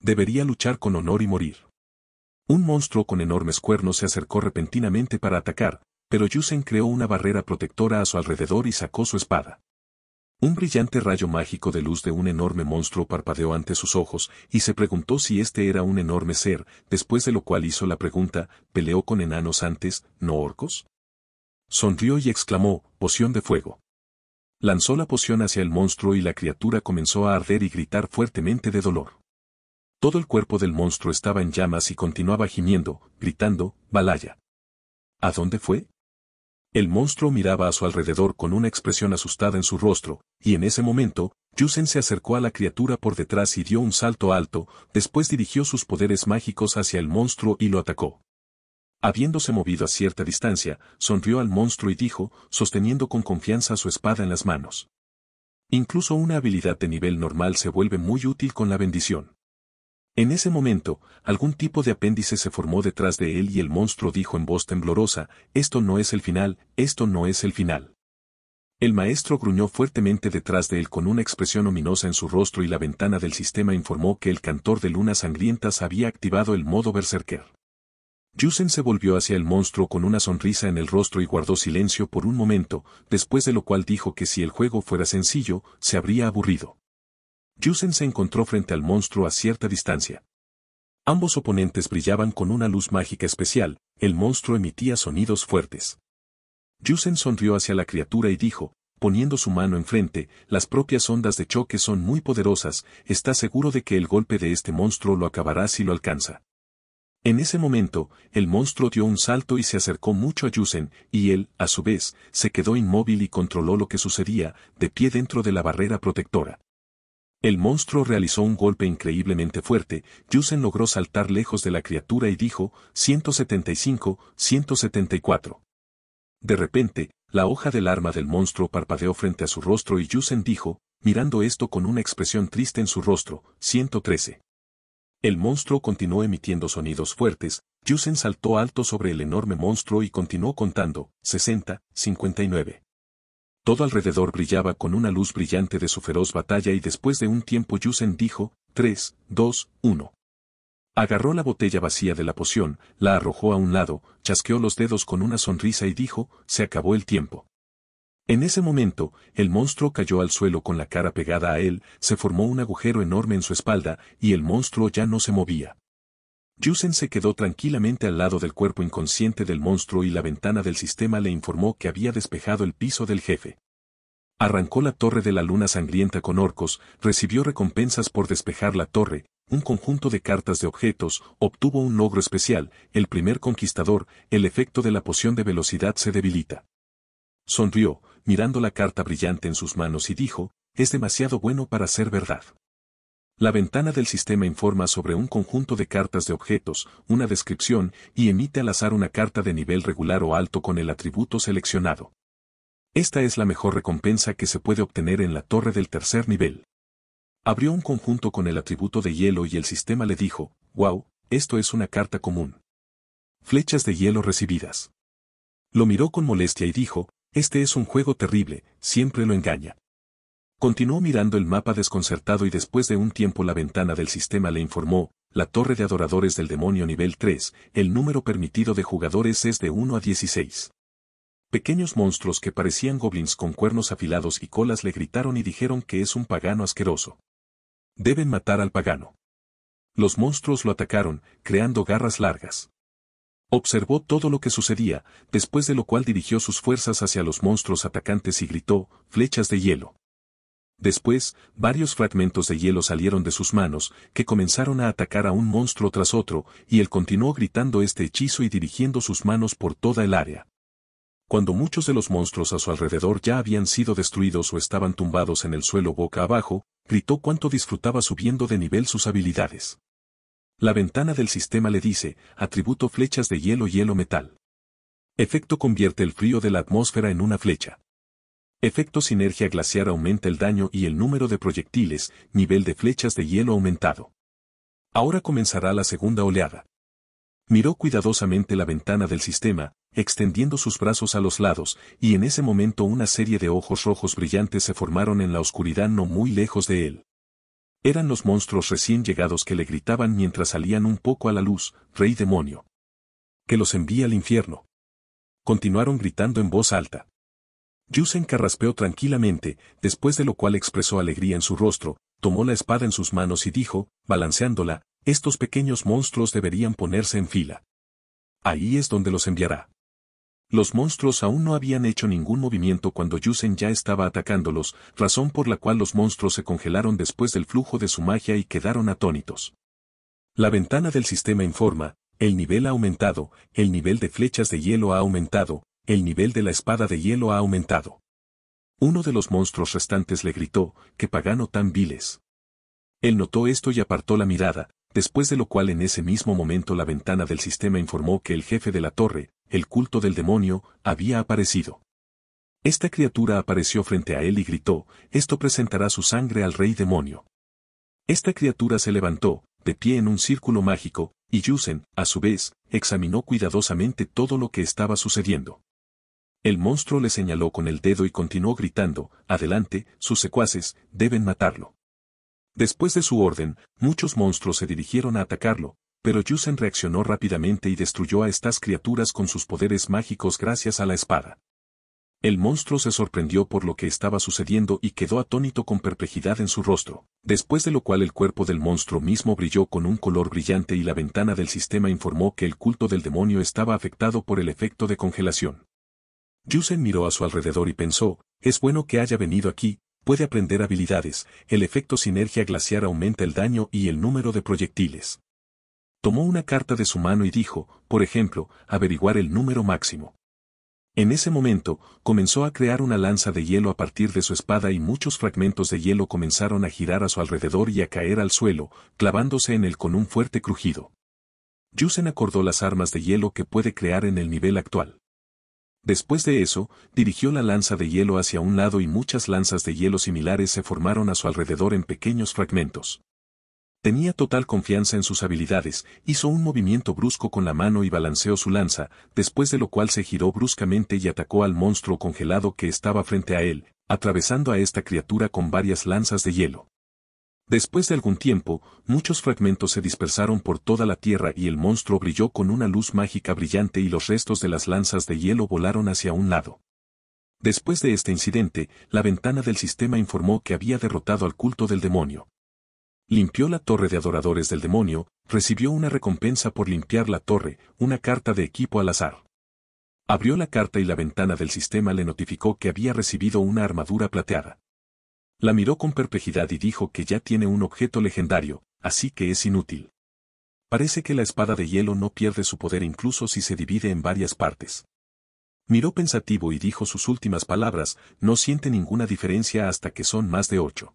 Debería luchar con honor y morir. Un monstruo con enormes cuernos se acercó repentinamente para atacar, pero Yusen creó una barrera protectora a su alrededor y sacó su espada. Un brillante rayo mágico de luz de un enorme monstruo parpadeó ante sus ojos, y se preguntó si este era un enorme ser, después de lo cual hizo la pregunta, ¿peleó con enanos antes, no orcos? Sonrió y exclamó, poción de fuego. Lanzó la poción hacia el monstruo y la criatura comenzó a arder y gritar fuertemente de dolor. Todo el cuerpo del monstruo estaba en llamas y continuaba gimiendo, gritando, Balaya. ¿A dónde fue? El monstruo miraba a su alrededor con una expresión asustada en su rostro, y en ese momento, Yusen se acercó a la criatura por detrás y dio un salto alto, después dirigió sus poderes mágicos hacia el monstruo y lo atacó. Habiéndose movido a cierta distancia, sonrió al monstruo y dijo, sosteniendo con confianza su espada en las manos. Incluso una habilidad de nivel normal se vuelve muy útil con la bendición. En ese momento, algún tipo de apéndice se formó detrás de él y el monstruo dijo en voz temblorosa, esto no es el final, esto no es el final. El maestro gruñó fuertemente detrás de él con una expresión ominosa en su rostro y la ventana del sistema informó que el cantor de lunas sangrientas había activado el modo berserker. Yusen se volvió hacia el monstruo con una sonrisa en el rostro y guardó silencio por un momento, después de lo cual dijo que si el juego fuera sencillo, se habría aburrido. Yusen se encontró frente al monstruo a cierta distancia. Ambos oponentes brillaban con una luz mágica especial, el monstruo emitía sonidos fuertes. Yusen sonrió hacia la criatura y dijo, poniendo su mano enfrente, las propias ondas de choque son muy poderosas, está seguro de que el golpe de este monstruo lo acabará si lo alcanza. En ese momento, el monstruo dio un salto y se acercó mucho a Yusen, y él, a su vez, se quedó inmóvil y controló lo que sucedía, de pie dentro de la barrera protectora. El monstruo realizó un golpe increíblemente fuerte, Yusen logró saltar lejos de la criatura y dijo, 175, 174. De repente, la hoja del arma del monstruo parpadeó frente a su rostro y Yusen dijo, mirando esto con una expresión triste en su rostro, 113. El monstruo continuó emitiendo sonidos fuertes, Yusen saltó alto sobre el enorme monstruo y continuó contando, 60, 59. Todo alrededor brillaba con una luz brillante de su feroz batalla y después de un tiempo Yusen dijo, 3, 2, 1. Agarró la botella vacía de la poción, la arrojó a un lado, chasqueó los dedos con una sonrisa y dijo, se acabó el tiempo. En ese momento, el monstruo cayó al suelo con la cara pegada a él, se formó un agujero enorme en su espalda, y el monstruo ya no se movía. Yusen se quedó tranquilamente al lado del cuerpo inconsciente del monstruo y la ventana del sistema le informó que había despejado el piso del jefe. Arrancó la torre de la luna sangrienta con orcos, recibió recompensas por despejar la torre, un conjunto de cartas de objetos, obtuvo un logro especial, el primer conquistador, el efecto de la poción de velocidad se debilita. Sonrió, mirando la carta brillante en sus manos y dijo, es demasiado bueno para ser verdad. La ventana del sistema informa sobre un conjunto de cartas de objetos, una descripción, y emite al azar una carta de nivel regular o alto con el atributo seleccionado. Esta es la mejor recompensa que se puede obtener en la torre del tercer nivel. Abrió un conjunto con el atributo de hielo y el sistema le dijo, wow, esto es una carta común. Flechas de hielo recibidas. Lo miró con molestia y dijo, este es un juego terrible, siempre lo engaña. Continuó mirando el mapa desconcertado y después de un tiempo la ventana del sistema le informó, la torre de adoradores del demonio nivel 3, el número permitido de jugadores es de 1 a 16. Pequeños monstruos que parecían goblins con cuernos afilados y colas le gritaron y dijeron que es un pagano asqueroso. Deben matar al pagano. Los monstruos lo atacaron, creando garras largas. Observó todo lo que sucedía, después de lo cual dirigió sus fuerzas hacia los monstruos atacantes y gritó, flechas de hielo. Después, varios fragmentos de hielo salieron de sus manos, que comenzaron a atacar a un monstruo tras otro, y él continuó gritando este hechizo y dirigiendo sus manos por toda el área. Cuando muchos de los monstruos a su alrededor ya habían sido destruidos o estaban tumbados en el suelo boca abajo, gritó cuánto disfrutaba subiendo de nivel sus habilidades. La ventana del sistema le dice, atributo flechas de hielo hielo metal. Efecto convierte el frío de la atmósfera en una flecha. Efecto sinergia glaciar aumenta el daño y el número de proyectiles, nivel de flechas de hielo aumentado. Ahora comenzará la segunda oleada. Miró cuidadosamente la ventana del sistema, extendiendo sus brazos a los lados, y en ese momento una serie de ojos rojos brillantes se formaron en la oscuridad no muy lejos de él. Eran los monstruos recién llegados que le gritaban mientras salían un poco a la luz, Rey demonio. Que los envía al infierno. Continuaron gritando en voz alta. Yusen carraspeó tranquilamente, después de lo cual expresó alegría en su rostro, tomó la espada en sus manos y dijo, balanceándola, estos pequeños monstruos deberían ponerse en fila. Ahí es donde los enviará. Los monstruos aún no habían hecho ningún movimiento cuando Yusen ya estaba atacándolos, razón por la cual los monstruos se congelaron después del flujo de su magia y quedaron atónitos. La ventana del sistema informa, el nivel ha aumentado, el nivel de flechas de hielo ha aumentado, el nivel de la espada de hielo ha aumentado. Uno de los monstruos restantes le gritó, que pagano tan viles. Él notó esto y apartó la mirada, después de lo cual en ese mismo momento la ventana del sistema informó que el jefe de la torre, el culto del demonio, había aparecido. Esta criatura apareció frente a él y gritó, esto presentará su sangre al rey demonio. Esta criatura se levantó, de pie en un círculo mágico, y Yusen, a su vez, examinó cuidadosamente todo lo que estaba sucediendo. El monstruo le señaló con el dedo y continuó gritando, adelante, sus secuaces, deben matarlo. Después de su orden, muchos monstruos se dirigieron a atacarlo, pero Yusen reaccionó rápidamente y destruyó a estas criaturas con sus poderes mágicos gracias a la espada. El monstruo se sorprendió por lo que estaba sucediendo y quedó atónito con perplejidad en su rostro, después de lo cual el cuerpo del monstruo mismo brilló con un color brillante y la ventana del sistema informó que el culto del demonio estaba afectado por el efecto de congelación. Jusen miró a su alrededor y pensó, es bueno que haya venido aquí, puede aprender habilidades, el efecto sinergia glaciar aumenta el daño y el número de proyectiles. Tomó una carta de su mano y dijo, por ejemplo, averiguar el número máximo. En ese momento, comenzó a crear una lanza de hielo a partir de su espada y muchos fragmentos de hielo comenzaron a girar a su alrededor y a caer al suelo, clavándose en él con un fuerte crujido. Jusen acordó las armas de hielo que puede crear en el nivel actual. Después de eso, dirigió la lanza de hielo hacia un lado y muchas lanzas de hielo similares se formaron a su alrededor en pequeños fragmentos. Tenía total confianza en sus habilidades, hizo un movimiento brusco con la mano y balanceó su lanza, después de lo cual se giró bruscamente y atacó al monstruo congelado que estaba frente a él, atravesando a esta criatura con varias lanzas de hielo. Después de algún tiempo, muchos fragmentos se dispersaron por toda la tierra y el monstruo brilló con una luz mágica brillante y los restos de las lanzas de hielo volaron hacia un lado. Después de este incidente, la ventana del sistema informó que había derrotado al culto del demonio. Limpió la torre de adoradores del demonio, recibió una recompensa por limpiar la torre, una carta de equipo al azar. Abrió la carta y la ventana del sistema le notificó que había recibido una armadura plateada. La miró con perplejidad y dijo que ya tiene un objeto legendario, así que es inútil. Parece que la espada de hielo no pierde su poder incluso si se divide en varias partes. Miró pensativo y dijo sus últimas palabras, no siente ninguna diferencia hasta que son más de ocho.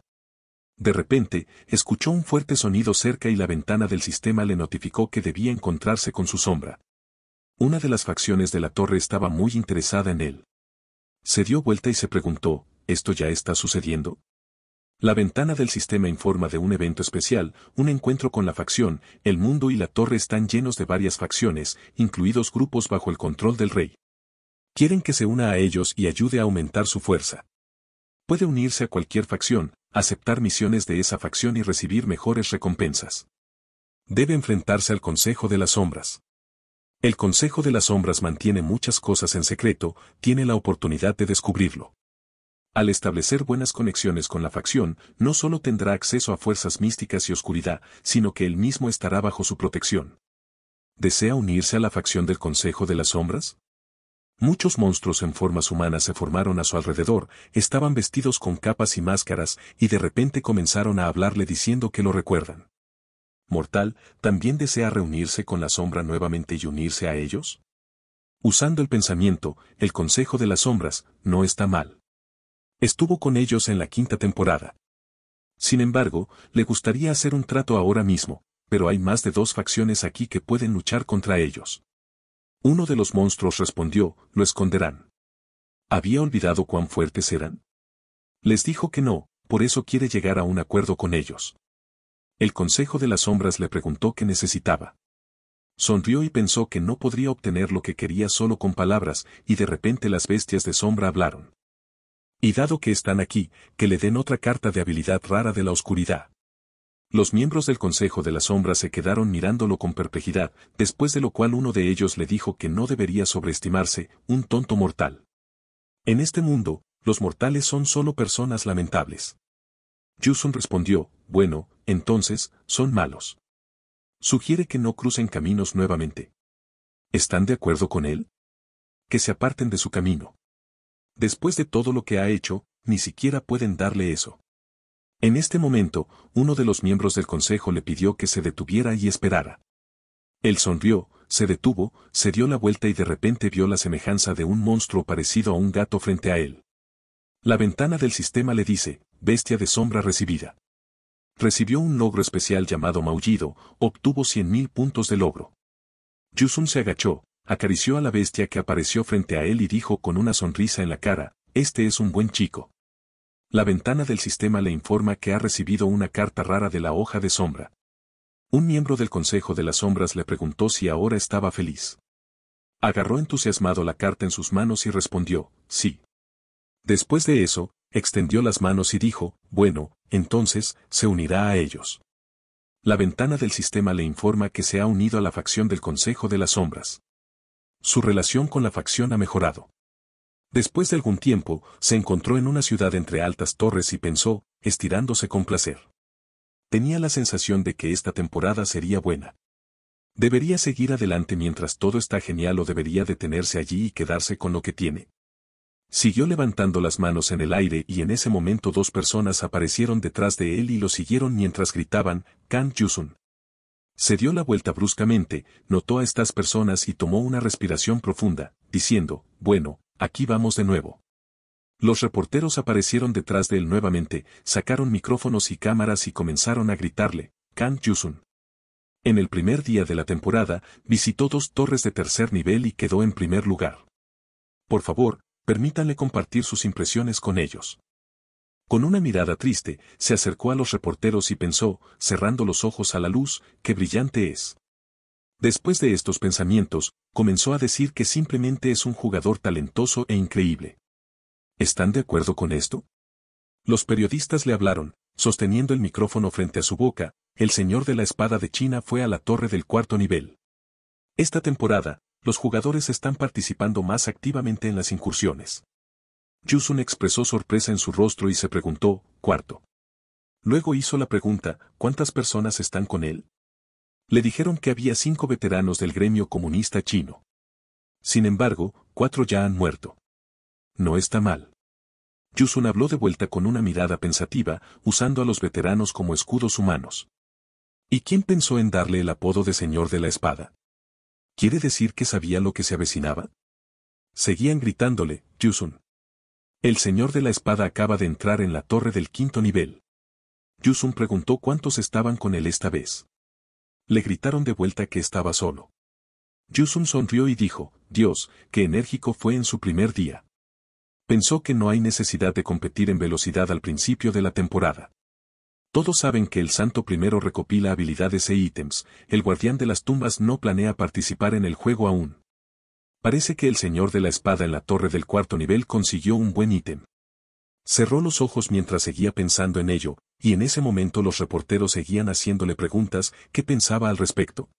De repente, escuchó un fuerte sonido cerca y la ventana del sistema le notificó que debía encontrarse con su sombra. Una de las facciones de la torre estaba muy interesada en él. Se dio vuelta y se preguntó, ¿esto ya está sucediendo? La ventana del sistema informa de un evento especial, un encuentro con la facción, el mundo y la torre están llenos de varias facciones, incluidos grupos bajo el control del rey. Quieren que se una a ellos y ayude a aumentar su fuerza. Puede unirse a cualquier facción, aceptar misiones de esa facción y recibir mejores recompensas. Debe enfrentarse al Consejo de las Sombras. El Consejo de las Sombras mantiene muchas cosas en secreto, tiene la oportunidad de descubrirlo. Al establecer buenas conexiones con la facción, no solo tendrá acceso a fuerzas místicas y oscuridad, sino que él mismo estará bajo su protección. ¿Desea unirse a la facción del Consejo de las Sombras? Muchos monstruos en formas humanas se formaron a su alrededor, estaban vestidos con capas y máscaras, y de repente comenzaron a hablarle diciendo que lo recuerdan. Mortal, ¿también desea reunirse con la sombra nuevamente y unirse a ellos? Usando el pensamiento, el Consejo de las Sombras, no está mal. Estuvo con ellos en la quinta temporada. Sin embargo, le gustaría hacer un trato ahora mismo, pero hay más de dos facciones aquí que pueden luchar contra ellos. Uno de los monstruos respondió, lo esconderán. ¿Había olvidado cuán fuertes eran? Les dijo que no, por eso quiere llegar a un acuerdo con ellos. El Consejo de las Sombras le preguntó qué necesitaba. Sonrió y pensó que no podría obtener lo que quería solo con palabras, y de repente las bestias de sombra hablaron. Y dado que están aquí, que le den otra carta de habilidad rara de la oscuridad. Los miembros del Consejo de la Sombra se quedaron mirándolo con perplejidad, después de lo cual uno de ellos le dijo que no debería sobreestimarse, un tonto mortal. En este mundo, los mortales son solo personas lamentables. Yusun respondió, bueno, entonces, son malos. Sugiere que no crucen caminos nuevamente. ¿Están de acuerdo con él? Que se aparten de su camino después de todo lo que ha hecho, ni siquiera pueden darle eso. En este momento, uno de los miembros del consejo le pidió que se detuviera y esperara. Él sonrió, se detuvo, se dio la vuelta y de repente vio la semejanza de un monstruo parecido a un gato frente a él. La ventana del sistema le dice, bestia de sombra recibida. Recibió un logro especial llamado Maullido, obtuvo 100.000 puntos de logro. Yusun se agachó, acarició a la bestia que apareció frente a él y dijo con una sonrisa en la cara, este es un buen chico. La ventana del sistema le informa que ha recibido una carta rara de la hoja de sombra. Un miembro del Consejo de las Sombras le preguntó si ahora estaba feliz. Agarró entusiasmado la carta en sus manos y respondió, sí. Después de eso, extendió las manos y dijo, bueno, entonces, se unirá a ellos. La ventana del sistema le informa que se ha unido a la facción del Consejo de las Sombras. Su relación con la facción ha mejorado. Después de algún tiempo, se encontró en una ciudad entre altas torres y pensó, estirándose con placer. Tenía la sensación de que esta temporada sería buena. Debería seguir adelante mientras todo está genial o debería detenerse allí y quedarse con lo que tiene. Siguió levantando las manos en el aire y en ese momento dos personas aparecieron detrás de él y lo siguieron mientras gritaban, Kan Yusun. Se dio la vuelta bruscamente, notó a estas personas y tomó una respiración profunda, diciendo, bueno, aquí vamos de nuevo. Los reporteros aparecieron detrás de él nuevamente, sacaron micrófonos y cámaras y comenzaron a gritarle, Kang Yusun. En el primer día de la temporada, visitó dos torres de tercer nivel y quedó en primer lugar. Por favor, permítanle compartir sus impresiones con ellos. Con una mirada triste, se acercó a los reporteros y pensó, cerrando los ojos a la luz, qué brillante es. Después de estos pensamientos, comenzó a decir que simplemente es un jugador talentoso e increíble. ¿Están de acuerdo con esto? Los periodistas le hablaron, sosteniendo el micrófono frente a su boca, el señor de la espada de China fue a la torre del cuarto nivel. Esta temporada, los jugadores están participando más activamente en las incursiones. Yusun expresó sorpresa en su rostro y se preguntó, cuarto. Luego hizo la pregunta, ¿cuántas personas están con él? Le dijeron que había cinco veteranos del gremio comunista chino. Sin embargo, cuatro ya han muerto. No está mal. Yusun habló de vuelta con una mirada pensativa, usando a los veteranos como escudos humanos. ¿Y quién pensó en darle el apodo de Señor de la Espada? ¿Quiere decir que sabía lo que se avecinaba? Seguían gritándole, Yusun. El señor de la espada acaba de entrar en la torre del quinto nivel. Yusun preguntó cuántos estaban con él esta vez. Le gritaron de vuelta que estaba solo. Yusun sonrió y dijo, Dios, qué enérgico fue en su primer día. Pensó que no hay necesidad de competir en velocidad al principio de la temporada. Todos saben que el santo primero recopila habilidades e ítems, el guardián de las tumbas no planea participar en el juego aún. Parece que el señor de la espada en la torre del cuarto nivel consiguió un buen ítem. Cerró los ojos mientras seguía pensando en ello, y en ese momento los reporteros seguían haciéndole preguntas qué pensaba al respecto.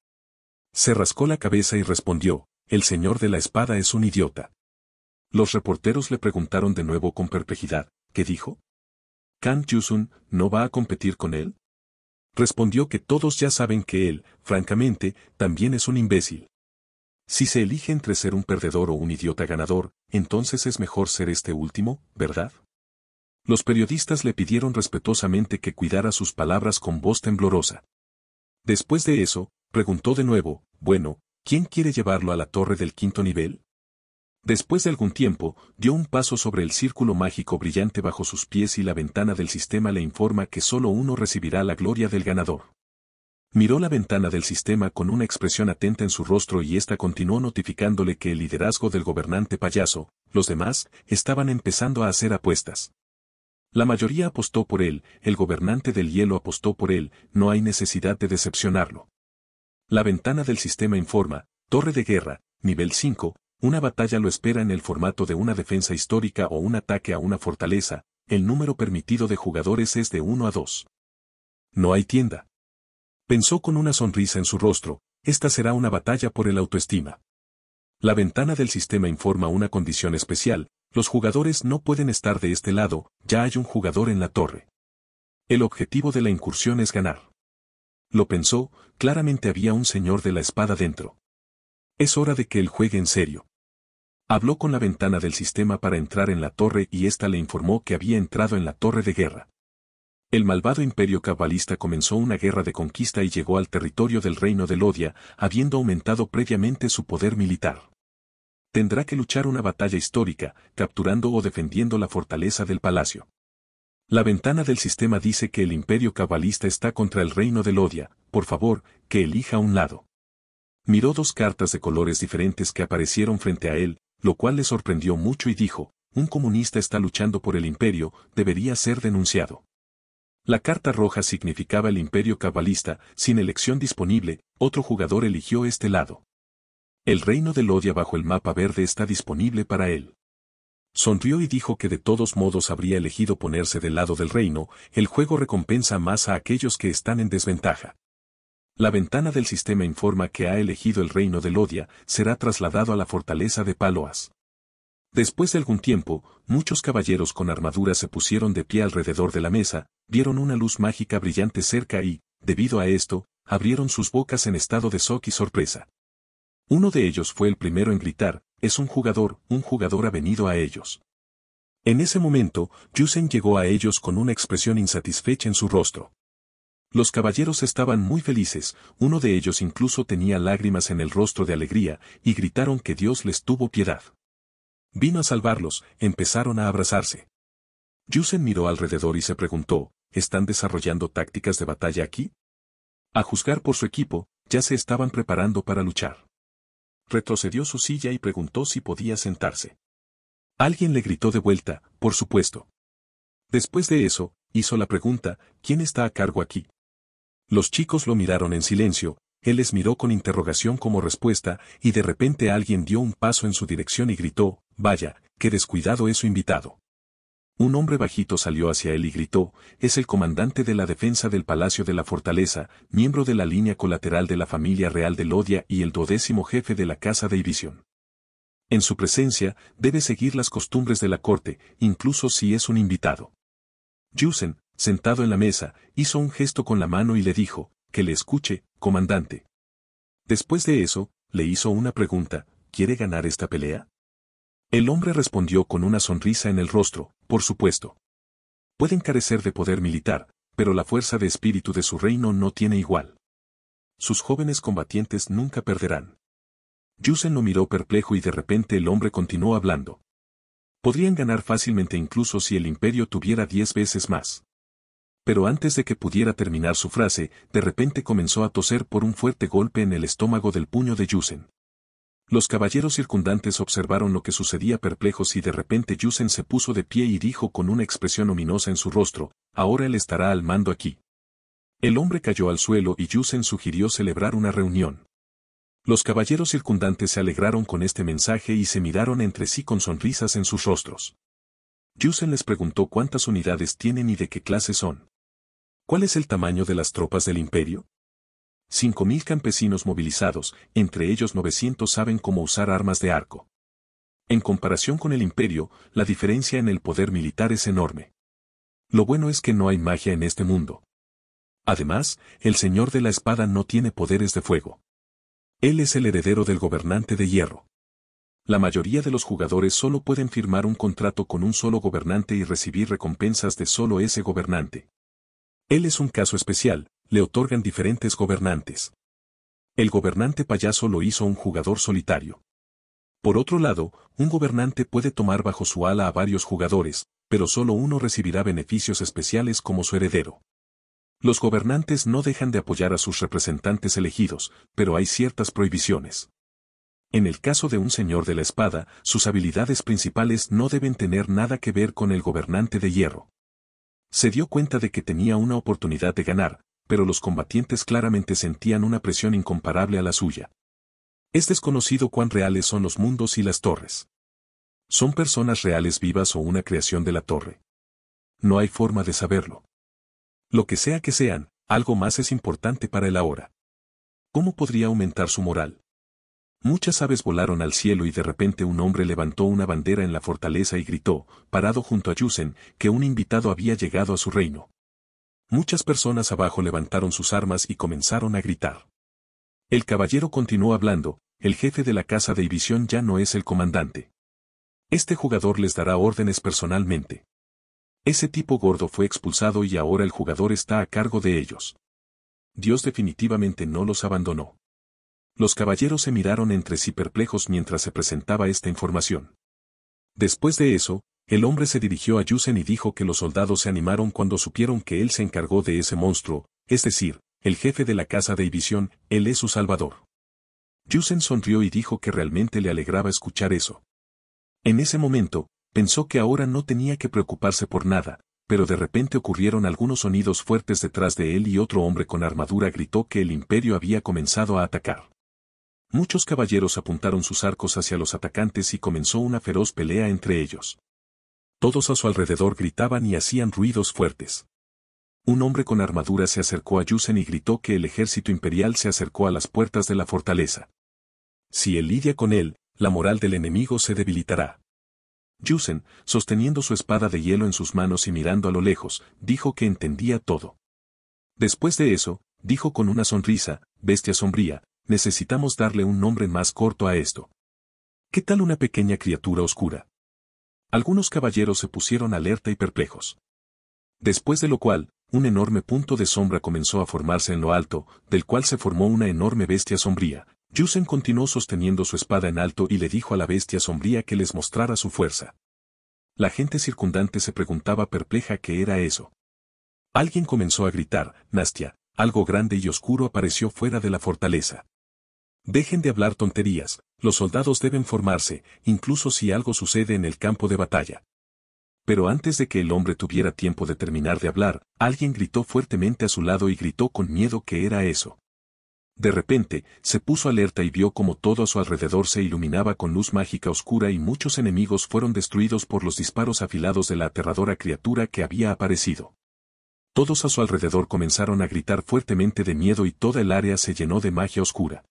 Se rascó la cabeza y respondió, el señor de la espada es un idiota. Los reporteros le preguntaron de nuevo con perplejidad, ¿qué dijo? ¿Kan Yusun no va a competir con él? Respondió que todos ya saben que él, francamente, también es un imbécil. Si se elige entre ser un perdedor o un idiota ganador, entonces es mejor ser este último, ¿verdad? Los periodistas le pidieron respetuosamente que cuidara sus palabras con voz temblorosa. Después de eso, preguntó de nuevo, bueno, ¿quién quiere llevarlo a la torre del quinto nivel? Después de algún tiempo, dio un paso sobre el círculo mágico brillante bajo sus pies y la ventana del sistema le informa que solo uno recibirá la gloria del ganador. Miró la ventana del sistema con una expresión atenta en su rostro y ésta continuó notificándole que el liderazgo del gobernante payaso, los demás, estaban empezando a hacer apuestas. La mayoría apostó por él, el gobernante del hielo apostó por él, no hay necesidad de decepcionarlo. La ventana del sistema informa, torre de guerra, nivel 5, una batalla lo espera en el formato de una defensa histórica o un ataque a una fortaleza, el número permitido de jugadores es de 1 a 2. No hay tienda. Pensó con una sonrisa en su rostro, esta será una batalla por el autoestima. La ventana del sistema informa una condición especial, los jugadores no pueden estar de este lado, ya hay un jugador en la torre. El objetivo de la incursión es ganar. Lo pensó, claramente había un señor de la espada dentro. Es hora de que él juegue en serio. Habló con la ventana del sistema para entrar en la torre y ésta le informó que había entrado en la torre de guerra. El malvado imperio cabalista comenzó una guerra de conquista y llegó al territorio del reino de Lodia, habiendo aumentado previamente su poder militar. Tendrá que luchar una batalla histórica, capturando o defendiendo la fortaleza del palacio. La ventana del sistema dice que el imperio cabalista está contra el reino de Lodia, por favor, que elija un lado. Miró dos cartas de colores diferentes que aparecieron frente a él, lo cual le sorprendió mucho y dijo, un comunista está luchando por el imperio, debería ser denunciado. La carta roja significaba el imperio cabalista, sin elección disponible, otro jugador eligió este lado. El reino de Lodia bajo el mapa verde está disponible para él. Sonrió y dijo que de todos modos habría elegido ponerse del lado del reino, el juego recompensa más a aquellos que están en desventaja. La ventana del sistema informa que ha elegido el reino de Lodia, será trasladado a la fortaleza de Paloas. Después de algún tiempo, muchos caballeros con armadura se pusieron de pie alrededor de la mesa, vieron una luz mágica brillante cerca y, debido a esto, abrieron sus bocas en estado de shock y sorpresa. Uno de ellos fue el primero en gritar, es un jugador, un jugador ha venido a ellos. En ese momento, Yusen llegó a ellos con una expresión insatisfecha en su rostro. Los caballeros estaban muy felices, uno de ellos incluso tenía lágrimas en el rostro de alegría, y gritaron que Dios les tuvo piedad. Vino a salvarlos, empezaron a abrazarse. Yusen miró alrededor y se preguntó, ¿están desarrollando tácticas de batalla aquí? A juzgar por su equipo, ya se estaban preparando para luchar. Retrocedió su silla y preguntó si podía sentarse. Alguien le gritó de vuelta, por supuesto. Después de eso, hizo la pregunta, ¿quién está a cargo aquí? Los chicos lo miraron en silencio, él les miró con interrogación como respuesta, y de repente alguien dio un paso en su dirección y gritó, Vaya, qué descuidado es su invitado. Un hombre bajito salió hacia él y gritó, Es el comandante de la defensa del Palacio de la Fortaleza, miembro de la línea colateral de la familia real de Lodia y el duodécimo jefe de la Casa de Ibisión. En su presencia, debe seguir las costumbres de la corte, incluso si es un invitado. Yusen, sentado en la mesa, hizo un gesto con la mano y le dijo, que le escuche, comandante. Después de eso, le hizo una pregunta, ¿quiere ganar esta pelea? El hombre respondió con una sonrisa en el rostro, por supuesto. Pueden carecer de poder militar, pero la fuerza de espíritu de su reino no tiene igual. Sus jóvenes combatientes nunca perderán. Yusen lo miró perplejo y de repente el hombre continuó hablando. Podrían ganar fácilmente incluso si el imperio tuviera diez veces más pero antes de que pudiera terminar su frase, de repente comenzó a toser por un fuerte golpe en el estómago del puño de Yusen. Los caballeros circundantes observaron lo que sucedía perplejos y de repente Yusen se puso de pie y dijo con una expresión ominosa en su rostro, ahora él estará al mando aquí. El hombre cayó al suelo y Yusen sugirió celebrar una reunión. Los caballeros circundantes se alegraron con este mensaje y se miraron entre sí con sonrisas en sus rostros. Yusen les preguntó cuántas unidades tienen y de qué clase son. ¿Cuál es el tamaño de las tropas del imperio? 5.000 campesinos movilizados, entre ellos 900 saben cómo usar armas de arco. En comparación con el imperio, la diferencia en el poder militar es enorme. Lo bueno es que no hay magia en este mundo. Además, el Señor de la Espada no tiene poderes de fuego. Él es el heredero del gobernante de hierro. La mayoría de los jugadores solo pueden firmar un contrato con un solo gobernante y recibir recompensas de solo ese gobernante. Él es un caso especial, le otorgan diferentes gobernantes. El gobernante payaso lo hizo un jugador solitario. Por otro lado, un gobernante puede tomar bajo su ala a varios jugadores, pero solo uno recibirá beneficios especiales como su heredero. Los gobernantes no dejan de apoyar a sus representantes elegidos, pero hay ciertas prohibiciones. En el caso de un señor de la espada, sus habilidades principales no deben tener nada que ver con el gobernante de hierro se dio cuenta de que tenía una oportunidad de ganar, pero los combatientes claramente sentían una presión incomparable a la suya. Es desconocido cuán reales son los mundos y las torres. ¿Son personas reales vivas o una creación de la torre? No hay forma de saberlo. Lo que sea que sean, algo más es importante para el ahora. ¿Cómo podría aumentar su moral? Muchas aves volaron al cielo y de repente un hombre levantó una bandera en la fortaleza y gritó, parado junto a Yusen, que un invitado había llegado a su reino. Muchas personas abajo levantaron sus armas y comenzaron a gritar. El caballero continuó hablando, el jefe de la casa de Ibisión ya no es el comandante. Este jugador les dará órdenes personalmente. Ese tipo gordo fue expulsado y ahora el jugador está a cargo de ellos. Dios definitivamente no los abandonó. Los caballeros se miraron entre sí perplejos mientras se presentaba esta información. Después de eso, el hombre se dirigió a Yusen y dijo que los soldados se animaron cuando supieron que él se encargó de ese monstruo, es decir, el jefe de la casa de división. él es su salvador. Yusen sonrió y dijo que realmente le alegraba escuchar eso. En ese momento, pensó que ahora no tenía que preocuparse por nada, pero de repente ocurrieron algunos sonidos fuertes detrás de él y otro hombre con armadura gritó que el imperio había comenzado a atacar muchos caballeros apuntaron sus arcos hacia los atacantes y comenzó una feroz pelea entre ellos. Todos a su alrededor gritaban y hacían ruidos fuertes. Un hombre con armadura se acercó a Yusen y gritó que el ejército imperial se acercó a las puertas de la fortaleza. Si él lidia con él, la moral del enemigo se debilitará. Yusen, sosteniendo su espada de hielo en sus manos y mirando a lo lejos, dijo que entendía todo. Después de eso, dijo con una sonrisa, bestia sombría, necesitamos darle un nombre más corto a esto. ¿Qué tal una pequeña criatura oscura? Algunos caballeros se pusieron alerta y perplejos. Después de lo cual, un enorme punto de sombra comenzó a formarse en lo alto, del cual se formó una enorme bestia sombría. Yusen continuó sosteniendo su espada en alto y le dijo a la bestia sombría que les mostrara su fuerza. La gente circundante se preguntaba perpleja qué era eso. Alguien comenzó a gritar, Nastia, algo grande y oscuro apareció fuera de la fortaleza. Dejen de hablar tonterías, los soldados deben formarse, incluso si algo sucede en el campo de batalla. Pero antes de que el hombre tuviera tiempo de terminar de hablar, alguien gritó fuertemente a su lado y gritó con miedo que era eso. De repente, se puso alerta y vio como todo a su alrededor se iluminaba con luz mágica oscura y muchos enemigos fueron destruidos por los disparos afilados de la aterradora criatura que había aparecido. Todos a su alrededor comenzaron a gritar fuertemente de miedo y toda el área se llenó de magia oscura.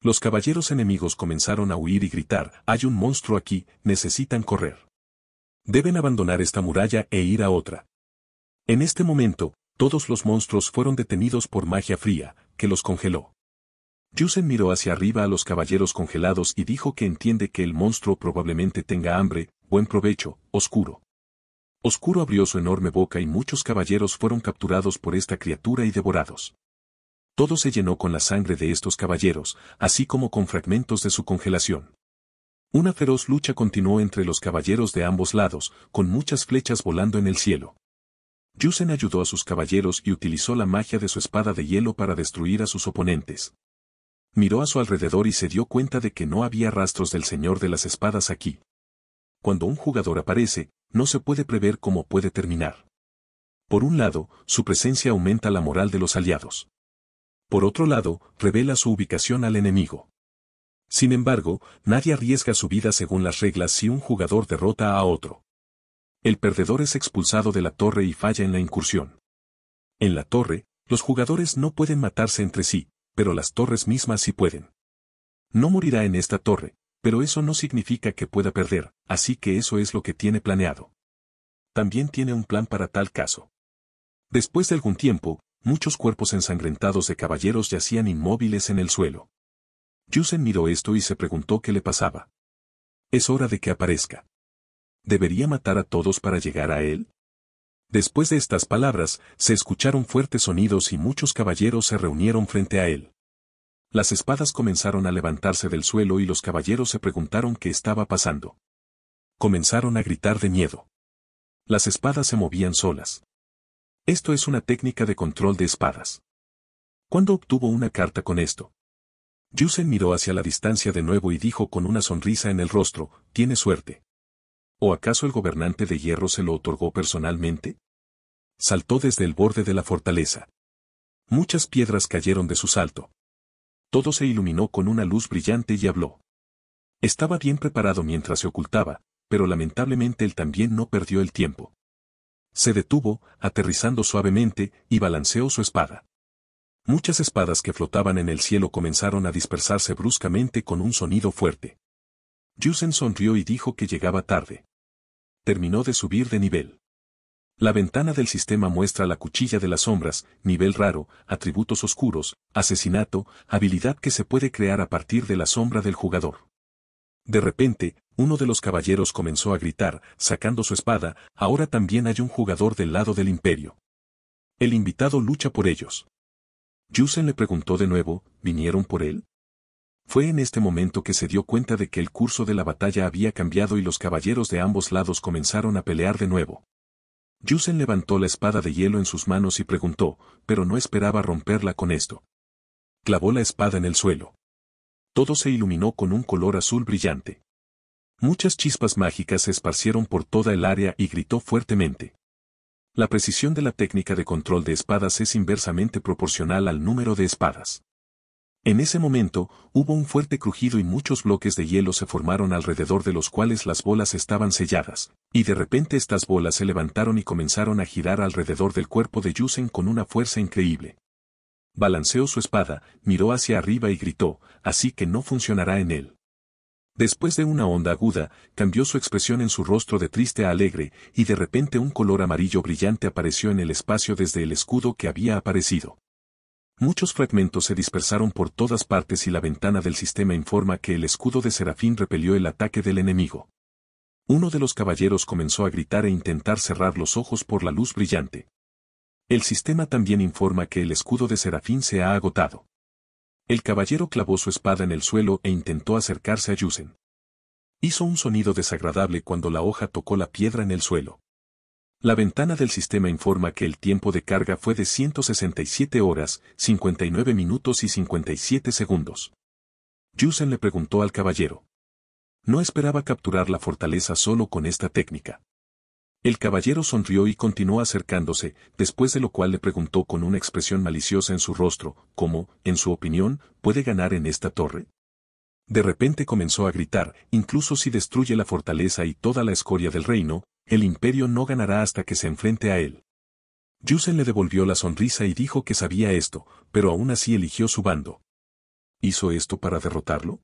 Los caballeros enemigos comenzaron a huir y gritar, hay un monstruo aquí, necesitan correr. Deben abandonar esta muralla e ir a otra. En este momento, todos los monstruos fueron detenidos por magia fría, que los congeló. Yusen miró hacia arriba a los caballeros congelados y dijo que entiende que el monstruo probablemente tenga hambre, buen provecho, oscuro. Oscuro abrió su enorme boca y muchos caballeros fueron capturados por esta criatura y devorados. Todo se llenó con la sangre de estos caballeros, así como con fragmentos de su congelación. Una feroz lucha continuó entre los caballeros de ambos lados, con muchas flechas volando en el cielo. Yusen ayudó a sus caballeros y utilizó la magia de su espada de hielo para destruir a sus oponentes. Miró a su alrededor y se dio cuenta de que no había rastros del Señor de las Espadas aquí cuando un jugador aparece, no se puede prever cómo puede terminar. Por un lado, su presencia aumenta la moral de los aliados. Por otro lado, revela su ubicación al enemigo. Sin embargo, nadie arriesga su vida según las reglas si un jugador derrota a otro. El perdedor es expulsado de la torre y falla en la incursión. En la torre, los jugadores no pueden matarse entre sí, pero las torres mismas sí pueden. No morirá en esta torre, pero eso no significa que pueda perder, así que eso es lo que tiene planeado. También tiene un plan para tal caso. Después de algún tiempo, muchos cuerpos ensangrentados de caballeros yacían inmóviles en el suelo. Yusen miró esto y se preguntó qué le pasaba. Es hora de que aparezca. ¿Debería matar a todos para llegar a él? Después de estas palabras, se escucharon fuertes sonidos y muchos caballeros se reunieron frente a él. Las espadas comenzaron a levantarse del suelo y los caballeros se preguntaron qué estaba pasando. Comenzaron a gritar de miedo. Las espadas se movían solas. Esto es una técnica de control de espadas. ¿Cuándo obtuvo una carta con esto? Yusen miró hacia la distancia de nuevo y dijo con una sonrisa en el rostro, tiene suerte. ¿O acaso el gobernante de hierro se lo otorgó personalmente? Saltó desde el borde de la fortaleza. Muchas piedras cayeron de su salto todo se iluminó con una luz brillante y habló. Estaba bien preparado mientras se ocultaba, pero lamentablemente él también no perdió el tiempo. Se detuvo, aterrizando suavemente, y balanceó su espada. Muchas espadas que flotaban en el cielo comenzaron a dispersarse bruscamente con un sonido fuerte. Yusen sonrió y dijo que llegaba tarde. Terminó de subir de nivel. La ventana del sistema muestra la cuchilla de las sombras, nivel raro, atributos oscuros, asesinato, habilidad que se puede crear a partir de la sombra del jugador. De repente, uno de los caballeros comenzó a gritar, sacando su espada, ahora también hay un jugador del lado del imperio. El invitado lucha por ellos. Yusen le preguntó de nuevo, ¿vinieron por él? Fue en este momento que se dio cuenta de que el curso de la batalla había cambiado y los caballeros de ambos lados comenzaron a pelear de nuevo. Yusen levantó la espada de hielo en sus manos y preguntó, pero no esperaba romperla con esto. Clavó la espada en el suelo. Todo se iluminó con un color azul brillante. Muchas chispas mágicas se esparcieron por toda el área y gritó fuertemente. La precisión de la técnica de control de espadas es inversamente proporcional al número de espadas. En ese momento, hubo un fuerte crujido y muchos bloques de hielo se formaron alrededor de los cuales las bolas estaban selladas, y de repente estas bolas se levantaron y comenzaron a girar alrededor del cuerpo de Yusen con una fuerza increíble. Balanceó su espada, miró hacia arriba y gritó, así que no funcionará en él. Después de una onda aguda, cambió su expresión en su rostro de triste a alegre, y de repente un color amarillo brillante apareció en el espacio desde el escudo que había aparecido. Muchos fragmentos se dispersaron por todas partes y la ventana del sistema informa que el escudo de Serafín repelió el ataque del enemigo. Uno de los caballeros comenzó a gritar e intentar cerrar los ojos por la luz brillante. El sistema también informa que el escudo de Serafín se ha agotado. El caballero clavó su espada en el suelo e intentó acercarse a Yusen. Hizo un sonido desagradable cuando la hoja tocó la piedra en el suelo. La ventana del sistema informa que el tiempo de carga fue de 167 horas, 59 minutos y 57 segundos. Yusen le preguntó al caballero. No esperaba capturar la fortaleza solo con esta técnica. El caballero sonrió y continuó acercándose, después de lo cual le preguntó con una expresión maliciosa en su rostro, ¿cómo, en su opinión, puede ganar en esta torre? De repente comenzó a gritar, incluso si destruye la fortaleza y toda la escoria del reino, el imperio no ganará hasta que se enfrente a él. Yusen le devolvió la sonrisa y dijo que sabía esto, pero aún así eligió su bando. ¿Hizo esto para derrotarlo?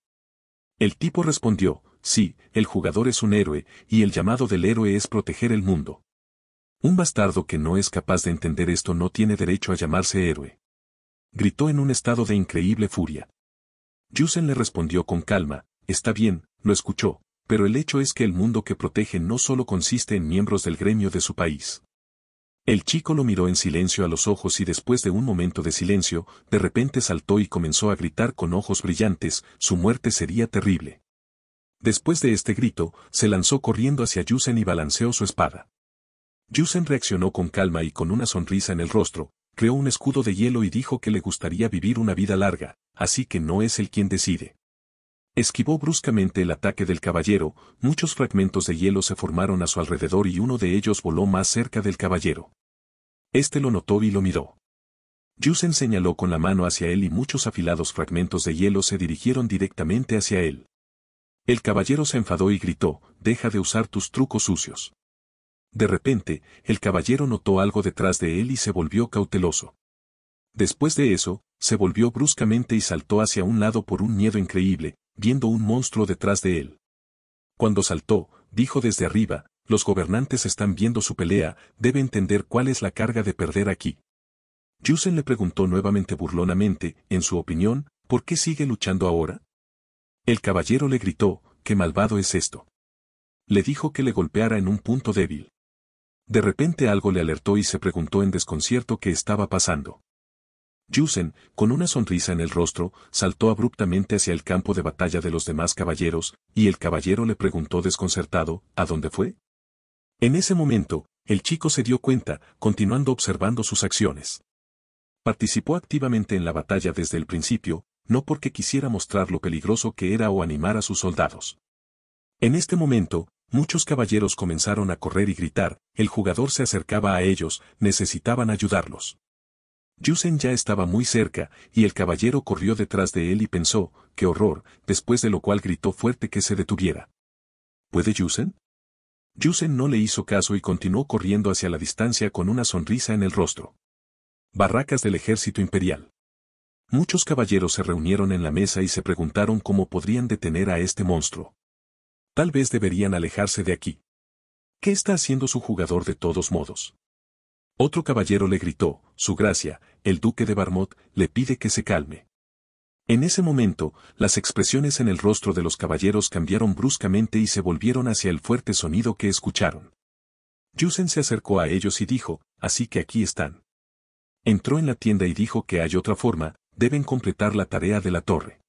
El tipo respondió, sí, el jugador es un héroe, y el llamado del héroe es proteger el mundo. Un bastardo que no es capaz de entender esto no tiene derecho a llamarse héroe. Gritó en un estado de increíble furia. Yusen le respondió con calma, está bien, lo escuchó, pero el hecho es que el mundo que protege no solo consiste en miembros del gremio de su país. El chico lo miró en silencio a los ojos y después de un momento de silencio, de repente saltó y comenzó a gritar con ojos brillantes, su muerte sería terrible. Después de este grito, se lanzó corriendo hacia Yusen y balanceó su espada. Yusen reaccionó con calma y con una sonrisa en el rostro, creó un escudo de hielo y dijo que le gustaría vivir una vida larga, así que no es él quien decide. Esquivó bruscamente el ataque del caballero, muchos fragmentos de hielo se formaron a su alrededor y uno de ellos voló más cerca del caballero. Este lo notó y lo miró. Yusen señaló con la mano hacia él y muchos afilados fragmentos de hielo se dirigieron directamente hacia él. El caballero se enfadó y gritó, deja de usar tus trucos sucios. De repente, el caballero notó algo detrás de él y se volvió cauteloso. Después de eso, se volvió bruscamente y saltó hacia un lado por un miedo increíble, viendo un monstruo detrás de él. Cuando saltó, dijo desde arriba, los gobernantes están viendo su pelea, debe entender cuál es la carga de perder aquí. Yusen le preguntó nuevamente burlonamente, en su opinión, ¿por qué sigue luchando ahora? El caballero le gritó, qué malvado es esto. Le dijo que le golpeara en un punto débil. De repente algo le alertó y se preguntó en desconcierto qué estaba pasando. Yusen, con una sonrisa en el rostro, saltó abruptamente hacia el campo de batalla de los demás caballeros, y el caballero le preguntó desconcertado, ¿a dónde fue? En ese momento, el chico se dio cuenta, continuando observando sus acciones. Participó activamente en la batalla desde el principio, no porque quisiera mostrar lo peligroso que era o animar a sus soldados. En este momento, muchos caballeros comenzaron a correr y gritar, el jugador se acercaba a ellos, necesitaban ayudarlos. Yusen ya estaba muy cerca, y el caballero corrió detrás de él y pensó, qué horror, después de lo cual gritó fuerte que se detuviera. ¿Puede Yusen? Yusen no le hizo caso y continuó corriendo hacia la distancia con una sonrisa en el rostro. Barracas del ejército imperial. Muchos caballeros se reunieron en la mesa y se preguntaron cómo podrían detener a este monstruo. Tal vez deberían alejarse de aquí. ¿Qué está haciendo su jugador de todos modos? Otro caballero le gritó, Su Gracia, el duque de Barmot, le pide que se calme. En ese momento, las expresiones en el rostro de los caballeros cambiaron bruscamente y se volvieron hacia el fuerte sonido que escucharon. Yusen se acercó a ellos y dijo, así que aquí están. Entró en la tienda y dijo que hay otra forma, deben completar la tarea de la torre.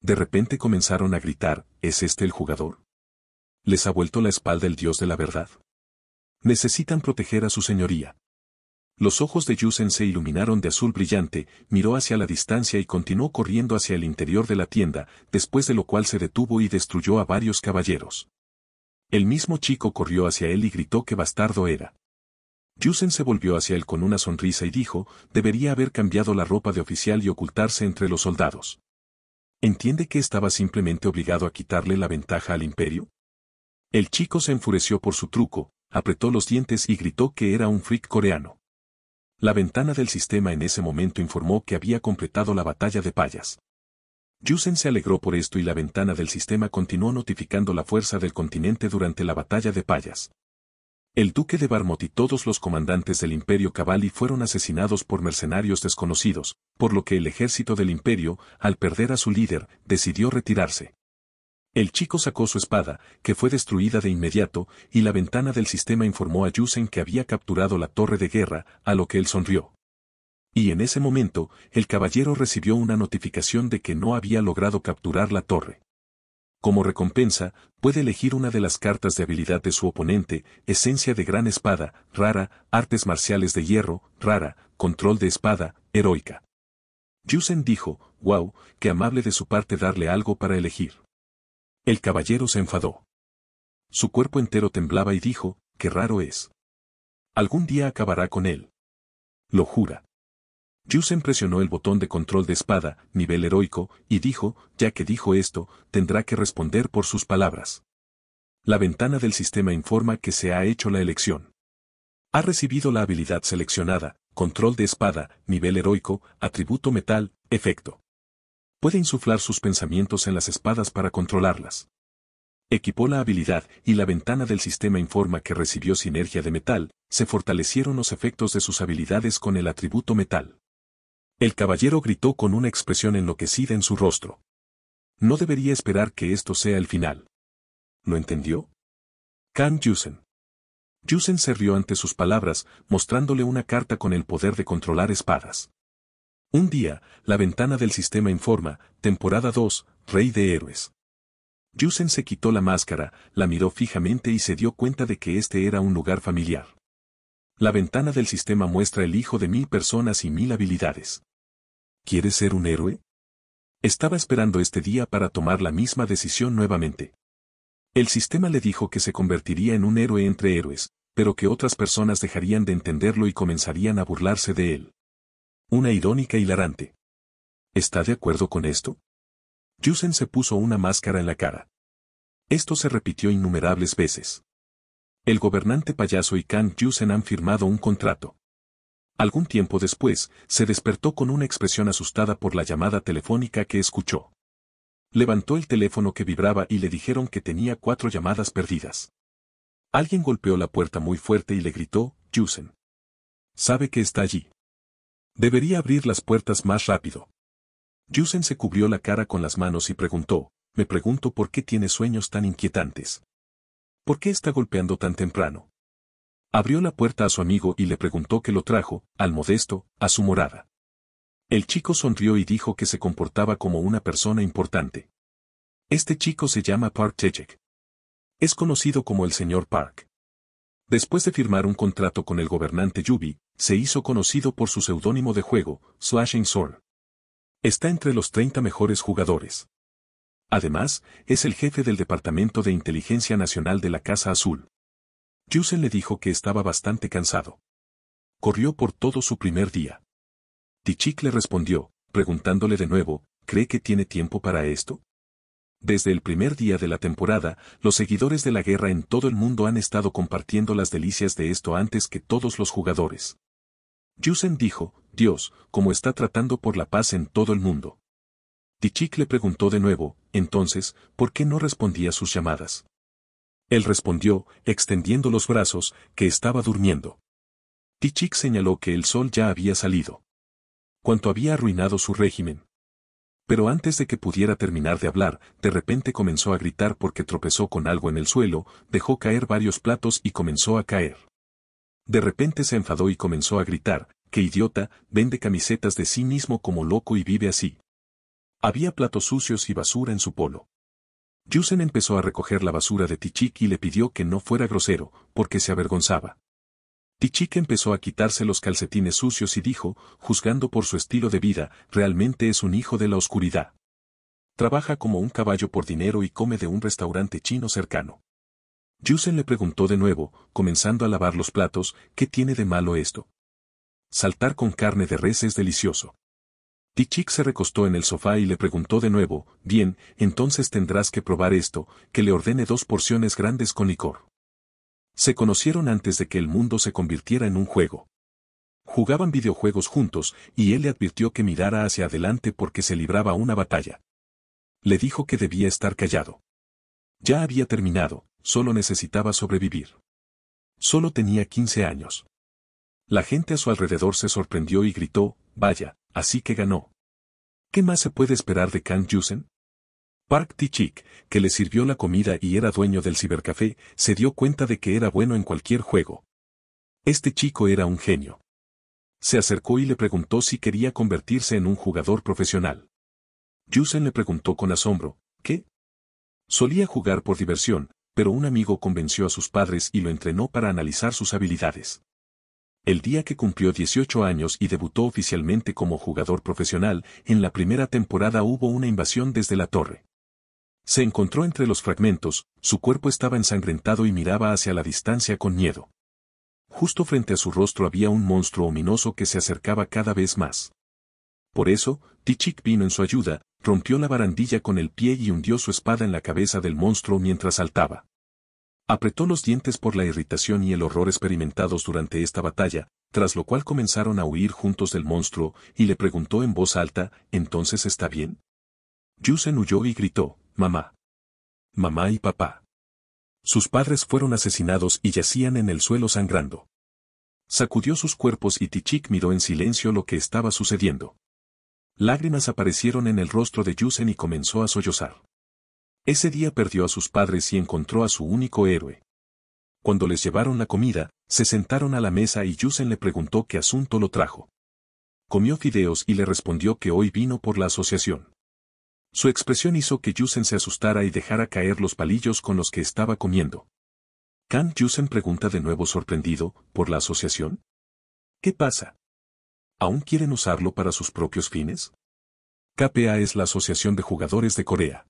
De repente comenzaron a gritar, ¿es este el jugador? Les ha vuelto la espalda el dios de la verdad. Necesitan proteger a su señoría, los ojos de Yusen se iluminaron de azul brillante, miró hacia la distancia y continuó corriendo hacia el interior de la tienda, después de lo cual se detuvo y destruyó a varios caballeros. El mismo chico corrió hacia él y gritó que bastardo era. Yusen se volvió hacia él con una sonrisa y dijo, debería haber cambiado la ropa de oficial y ocultarse entre los soldados. ¿Entiende que estaba simplemente obligado a quitarle la ventaja al imperio? El chico se enfureció por su truco, apretó los dientes y gritó que era un freak coreano. La ventana del sistema en ese momento informó que había completado la batalla de Payas. Yusen se alegró por esto y la ventana del sistema continuó notificando la fuerza del continente durante la batalla de Payas. El duque de Barmot y todos los comandantes del imperio Cavalli fueron asesinados por mercenarios desconocidos, por lo que el ejército del imperio, al perder a su líder, decidió retirarse. El chico sacó su espada, que fue destruida de inmediato, y la ventana del sistema informó a Yusen que había capturado la torre de guerra, a lo que él sonrió. Y en ese momento, el caballero recibió una notificación de que no había logrado capturar la torre. Como recompensa, puede elegir una de las cartas de habilidad de su oponente, esencia de gran espada, rara, artes marciales de hierro, rara, control de espada, heroica. Yusen dijo, wow, qué amable de su parte darle algo para elegir. El caballero se enfadó. Su cuerpo entero temblaba y dijo, qué raro es. Algún día acabará con él. Lo jura. Yusen presionó el botón de control de espada, nivel heroico, y dijo, ya que dijo esto, tendrá que responder por sus palabras. La ventana del sistema informa que se ha hecho la elección. Ha recibido la habilidad seleccionada, control de espada, nivel heroico, atributo metal, efecto puede insuflar sus pensamientos en las espadas para controlarlas. Equipó la habilidad y la ventana del sistema informa que recibió sinergia de metal, se fortalecieron los efectos de sus habilidades con el atributo metal. El caballero gritó con una expresión enloquecida en su rostro. No debería esperar que esto sea el final. ¿Lo entendió? Kan Yusen. Yusen se rió ante sus palabras, mostrándole una carta con el poder de controlar espadas. Un día, la ventana del sistema informa, temporada 2, Rey de Héroes. Yusen se quitó la máscara, la miró fijamente y se dio cuenta de que este era un lugar familiar. La ventana del sistema muestra el hijo de mil personas y mil habilidades. ¿Quieres ser un héroe? Estaba esperando este día para tomar la misma decisión nuevamente. El sistema le dijo que se convertiría en un héroe entre héroes, pero que otras personas dejarían de entenderlo y comenzarían a burlarse de él. Una irónica hilarante. ¿Está de acuerdo con esto? Yusen se puso una máscara en la cara. Esto se repitió innumerables veces. El gobernante payaso y Kan Yusen han firmado un contrato. Algún tiempo después, se despertó con una expresión asustada por la llamada telefónica que escuchó. Levantó el teléfono que vibraba y le dijeron que tenía cuatro llamadas perdidas. Alguien golpeó la puerta muy fuerte y le gritó, Yusen. Sabe que está allí. Debería abrir las puertas más rápido. Yusen se cubrió la cara con las manos y preguntó, me pregunto por qué tiene sueños tan inquietantes. ¿Por qué está golpeando tan temprano? Abrió la puerta a su amigo y le preguntó que lo trajo, al modesto, a su morada. El chico sonrió y dijo que se comportaba como una persona importante. Este chico se llama Park Tejek. Es conocido como el señor Park. Después de firmar un contrato con el gobernante Yubi, se hizo conocido por su seudónimo de juego, Slashing Soul. Está entre los 30 mejores jugadores. Además, es el jefe del Departamento de Inteligencia Nacional de la Casa Azul. Yusen le dijo que estaba bastante cansado. Corrió por todo su primer día. Tichik le respondió, preguntándole de nuevo, ¿cree que tiene tiempo para esto? Desde el primer día de la temporada, los seguidores de la guerra en todo el mundo han estado compartiendo las delicias de esto antes que todos los jugadores. Yusen dijo, Dios, cómo está tratando por la paz en todo el mundo. Tichik le preguntó de nuevo, entonces, ¿por qué no respondía sus llamadas? Él respondió, extendiendo los brazos, que estaba durmiendo. Tichik señaló que el sol ya había salido. Cuanto había arruinado su régimen, pero antes de que pudiera terminar de hablar, de repente comenzó a gritar porque tropezó con algo en el suelo, dejó caer varios platos y comenzó a caer. De repente se enfadó y comenzó a gritar, qué idiota, vende camisetas de sí mismo como loco y vive así. Había platos sucios y basura en su polo. Yusen empezó a recoger la basura de Tichik y le pidió que no fuera grosero, porque se avergonzaba. Tichik empezó a quitarse los calcetines sucios y dijo, juzgando por su estilo de vida, realmente es un hijo de la oscuridad. Trabaja como un caballo por dinero y come de un restaurante chino cercano. Yusen le preguntó de nuevo, comenzando a lavar los platos, ¿qué tiene de malo esto? Saltar con carne de res es delicioso. Tichik se recostó en el sofá y le preguntó de nuevo, bien, entonces tendrás que probar esto, que le ordene dos porciones grandes con licor. Se conocieron antes de que el mundo se convirtiera en un juego. Jugaban videojuegos juntos, y él le advirtió que mirara hacia adelante porque se libraba una batalla. Le dijo que debía estar callado. Ya había terminado, solo necesitaba sobrevivir. Solo tenía 15 años. La gente a su alrededor se sorprendió y gritó, vaya, así que ganó. ¿Qué más se puede esperar de Kang Yusen? Park Tichik, que le sirvió la comida y era dueño del cibercafé, se dio cuenta de que era bueno en cualquier juego. Este chico era un genio. Se acercó y le preguntó si quería convertirse en un jugador profesional. Yusen le preguntó con asombro, ¿qué? Solía jugar por diversión, pero un amigo convenció a sus padres y lo entrenó para analizar sus habilidades. El día que cumplió 18 años y debutó oficialmente como jugador profesional, en la primera temporada hubo una invasión desde la torre. Se encontró entre los fragmentos, su cuerpo estaba ensangrentado y miraba hacia la distancia con miedo. Justo frente a su rostro había un monstruo ominoso que se acercaba cada vez más. Por eso, Tichik vino en su ayuda, rompió la barandilla con el pie y hundió su espada en la cabeza del monstruo mientras saltaba. Apretó los dientes por la irritación y el horror experimentados durante esta batalla, tras lo cual comenzaron a huir juntos del monstruo, y le preguntó en voz alta, ¿entonces está bien? Yusen huyó y gritó, mamá. Mamá y papá. Sus padres fueron asesinados y yacían en el suelo sangrando. Sacudió sus cuerpos y Tichik miró en silencio lo que estaba sucediendo. Lágrimas aparecieron en el rostro de Yusen y comenzó a sollozar. Ese día perdió a sus padres y encontró a su único héroe. Cuando les llevaron la comida, se sentaron a la mesa y Yusen le preguntó qué asunto lo trajo. Comió fideos y le respondió que hoy vino por la asociación. Su expresión hizo que Yusen se asustara y dejara caer los palillos con los que estaba comiendo. Kang Yusen pregunta de nuevo sorprendido, ¿por la asociación? ¿Qué pasa? ¿Aún quieren usarlo para sus propios fines? KPA es la Asociación de Jugadores de Corea.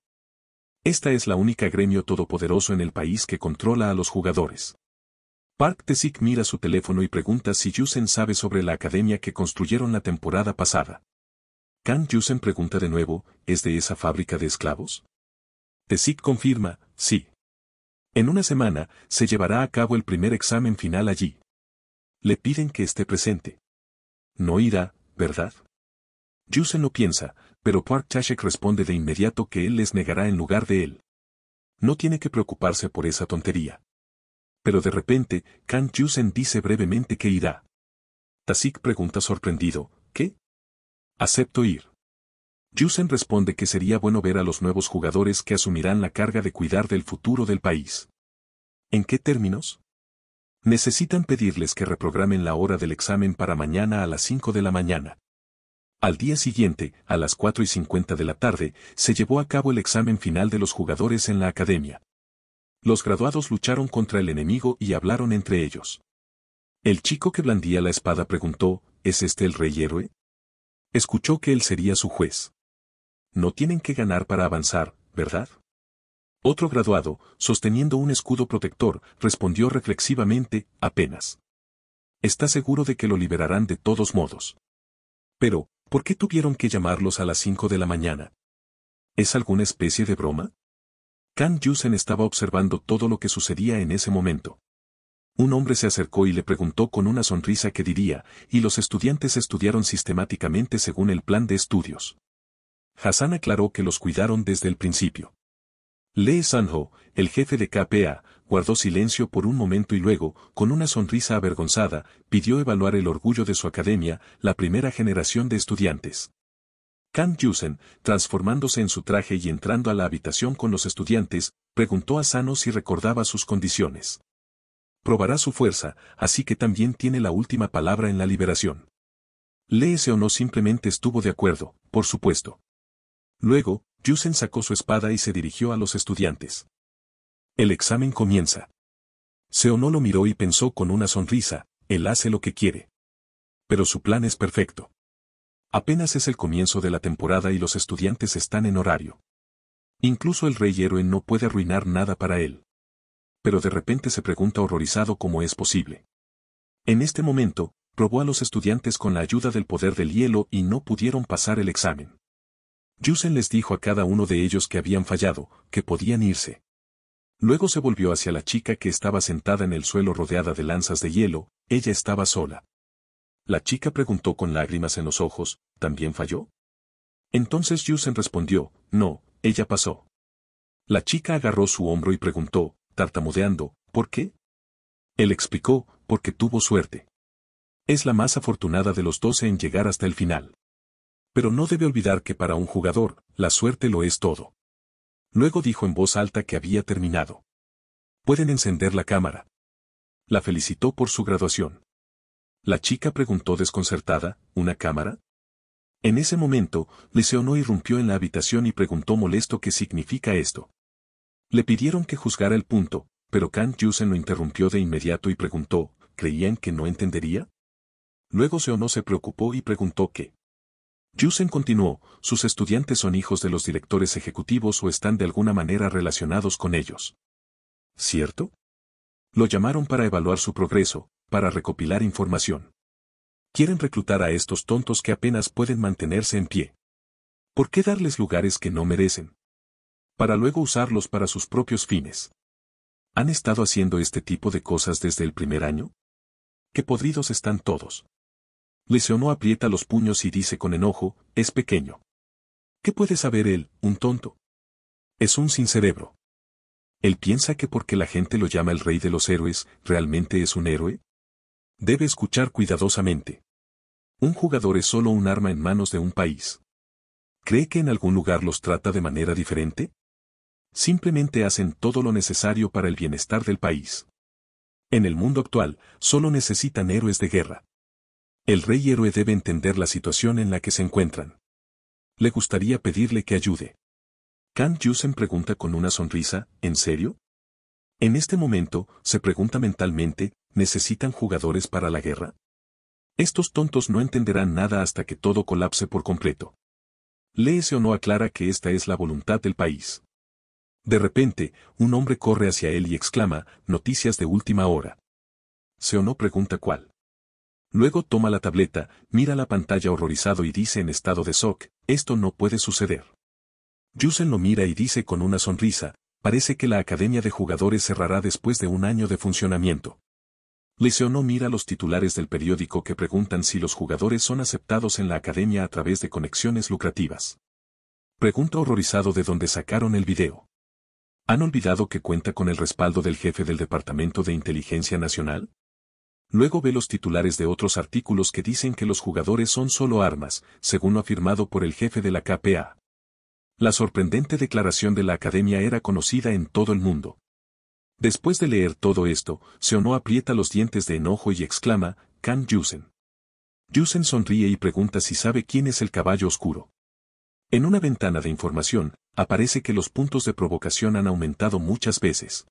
Esta es la única gremio todopoderoso en el país que controla a los jugadores. Park Tae-sik mira su teléfono y pregunta si Yusen sabe sobre la academia que construyeron la temporada pasada. Kan Yusen pregunta de nuevo, ¿es de esa fábrica de esclavos? Tesik confirma, sí. En una semana, se llevará a cabo el primer examen final allí. Le piden que esté presente. No irá, ¿verdad? Yusen no piensa, pero Park Chashek responde de inmediato que él les negará en lugar de él. No tiene que preocuparse por esa tontería. Pero de repente, Kan Yusen dice brevemente que irá. Tasik pregunta sorprendido, Acepto ir. Jusen responde que sería bueno ver a los nuevos jugadores que asumirán la carga de cuidar del futuro del país. ¿En qué términos? Necesitan pedirles que reprogramen la hora del examen para mañana a las 5 de la mañana. Al día siguiente, a las 4 y 50 de la tarde, se llevó a cabo el examen final de los jugadores en la academia. Los graduados lucharon contra el enemigo y hablaron entre ellos. El chico que blandía la espada preguntó, ¿es este el rey héroe? Escuchó que él sería su juez. No tienen que ganar para avanzar, ¿verdad? Otro graduado, sosteniendo un escudo protector, respondió reflexivamente, apenas. Está seguro de que lo liberarán de todos modos. Pero, ¿por qué tuvieron que llamarlos a las cinco de la mañana? ¿Es alguna especie de broma? Kan Yusen estaba observando todo lo que sucedía en ese momento un hombre se acercó y le preguntó con una sonrisa que diría, y los estudiantes estudiaron sistemáticamente según el plan de estudios. Hassan aclaró que los cuidaron desde el principio. Lee Sanho, el jefe de KPA, guardó silencio por un momento y luego, con una sonrisa avergonzada, pidió evaluar el orgullo de su academia, la primera generación de estudiantes. Kang Yusen, transformándose en su traje y entrando a la habitación con los estudiantes, preguntó a Sano si recordaba sus condiciones probará su fuerza, así que también tiene la última palabra en la liberación. Léese o no simplemente estuvo de acuerdo, por supuesto. Luego, Yusen sacó su espada y se dirigió a los estudiantes. El examen comienza. no lo miró y pensó con una sonrisa, él hace lo que quiere. Pero su plan es perfecto. Apenas es el comienzo de la temporada y los estudiantes están en horario. Incluso el rey héroe no puede arruinar nada para él pero de repente se pregunta horrorizado cómo es posible. En este momento, probó a los estudiantes con la ayuda del poder del hielo y no pudieron pasar el examen. Yusen les dijo a cada uno de ellos que habían fallado, que podían irse. Luego se volvió hacia la chica que estaba sentada en el suelo rodeada de lanzas de hielo, ella estaba sola. La chica preguntó con lágrimas en los ojos, ¿también falló? Entonces Yusen respondió, no, ella pasó. La chica agarró su hombro y preguntó, tartamudeando, ¿por qué? Él explicó, porque tuvo suerte. Es la más afortunada de los doce en llegar hasta el final. Pero no debe olvidar que para un jugador, la suerte lo es todo. Luego dijo en voz alta que había terminado. Pueden encender la cámara. La felicitó por su graduación. La chica preguntó desconcertada, ¿una cámara? En ese momento, y irrumpió en la habitación y preguntó molesto qué significa esto. Le pidieron que juzgara el punto, pero Kant Yusen lo interrumpió de inmediato y preguntó, ¿creían que no entendería? Luego no se preocupó y preguntó qué. Yusen continuó, sus estudiantes son hijos de los directores ejecutivos o están de alguna manera relacionados con ellos. ¿Cierto? Lo llamaron para evaluar su progreso, para recopilar información. Quieren reclutar a estos tontos que apenas pueden mantenerse en pie. ¿Por qué darles lugares que no merecen? para luego usarlos para sus propios fines. ¿Han estado haciendo este tipo de cosas desde el primer año? ¡Qué podridos están todos! Lesionó aprieta los puños y dice con enojo, es pequeño. ¿Qué puede saber él, un tonto? Es un sin cerebro. ¿Él piensa que porque la gente lo llama el rey de los héroes, realmente es un héroe? Debe escuchar cuidadosamente. Un jugador es solo un arma en manos de un país. ¿Cree que en algún lugar los trata de manera diferente? Simplemente hacen todo lo necesario para el bienestar del país. En el mundo actual, solo necesitan héroes de guerra. El rey héroe debe entender la situación en la que se encuentran. Le gustaría pedirle que ayude. Kang Yusen pregunta con una sonrisa, ¿en serio? En este momento, se pregunta mentalmente, ¿necesitan jugadores para la guerra? Estos tontos no entenderán nada hasta que todo colapse por completo. Léese o no aclara que esta es la voluntad del país. De repente, un hombre corre hacia él y exclama, noticias de última hora. o no pregunta cuál. Luego toma la tableta, mira la pantalla horrorizado y dice en estado de shock, esto no puede suceder. Yusen lo mira y dice con una sonrisa, parece que la Academia de Jugadores cerrará después de un año de funcionamiento. no mira los titulares del periódico que preguntan si los jugadores son aceptados en la academia a través de conexiones lucrativas. Pregunta horrorizado de dónde sacaron el video. ¿Han olvidado que cuenta con el respaldo del jefe del Departamento de Inteligencia Nacional? Luego ve los titulares de otros artículos que dicen que los jugadores son solo armas, según lo afirmado por el jefe de la KPA. La sorprendente declaración de la academia era conocida en todo el mundo. Después de leer todo esto, Seonó aprieta los dientes de enojo y exclama, Kan Yusen. Yusen sonríe y pregunta si sabe quién es el caballo oscuro. En una ventana de información, aparece que los puntos de provocación han aumentado muchas veces.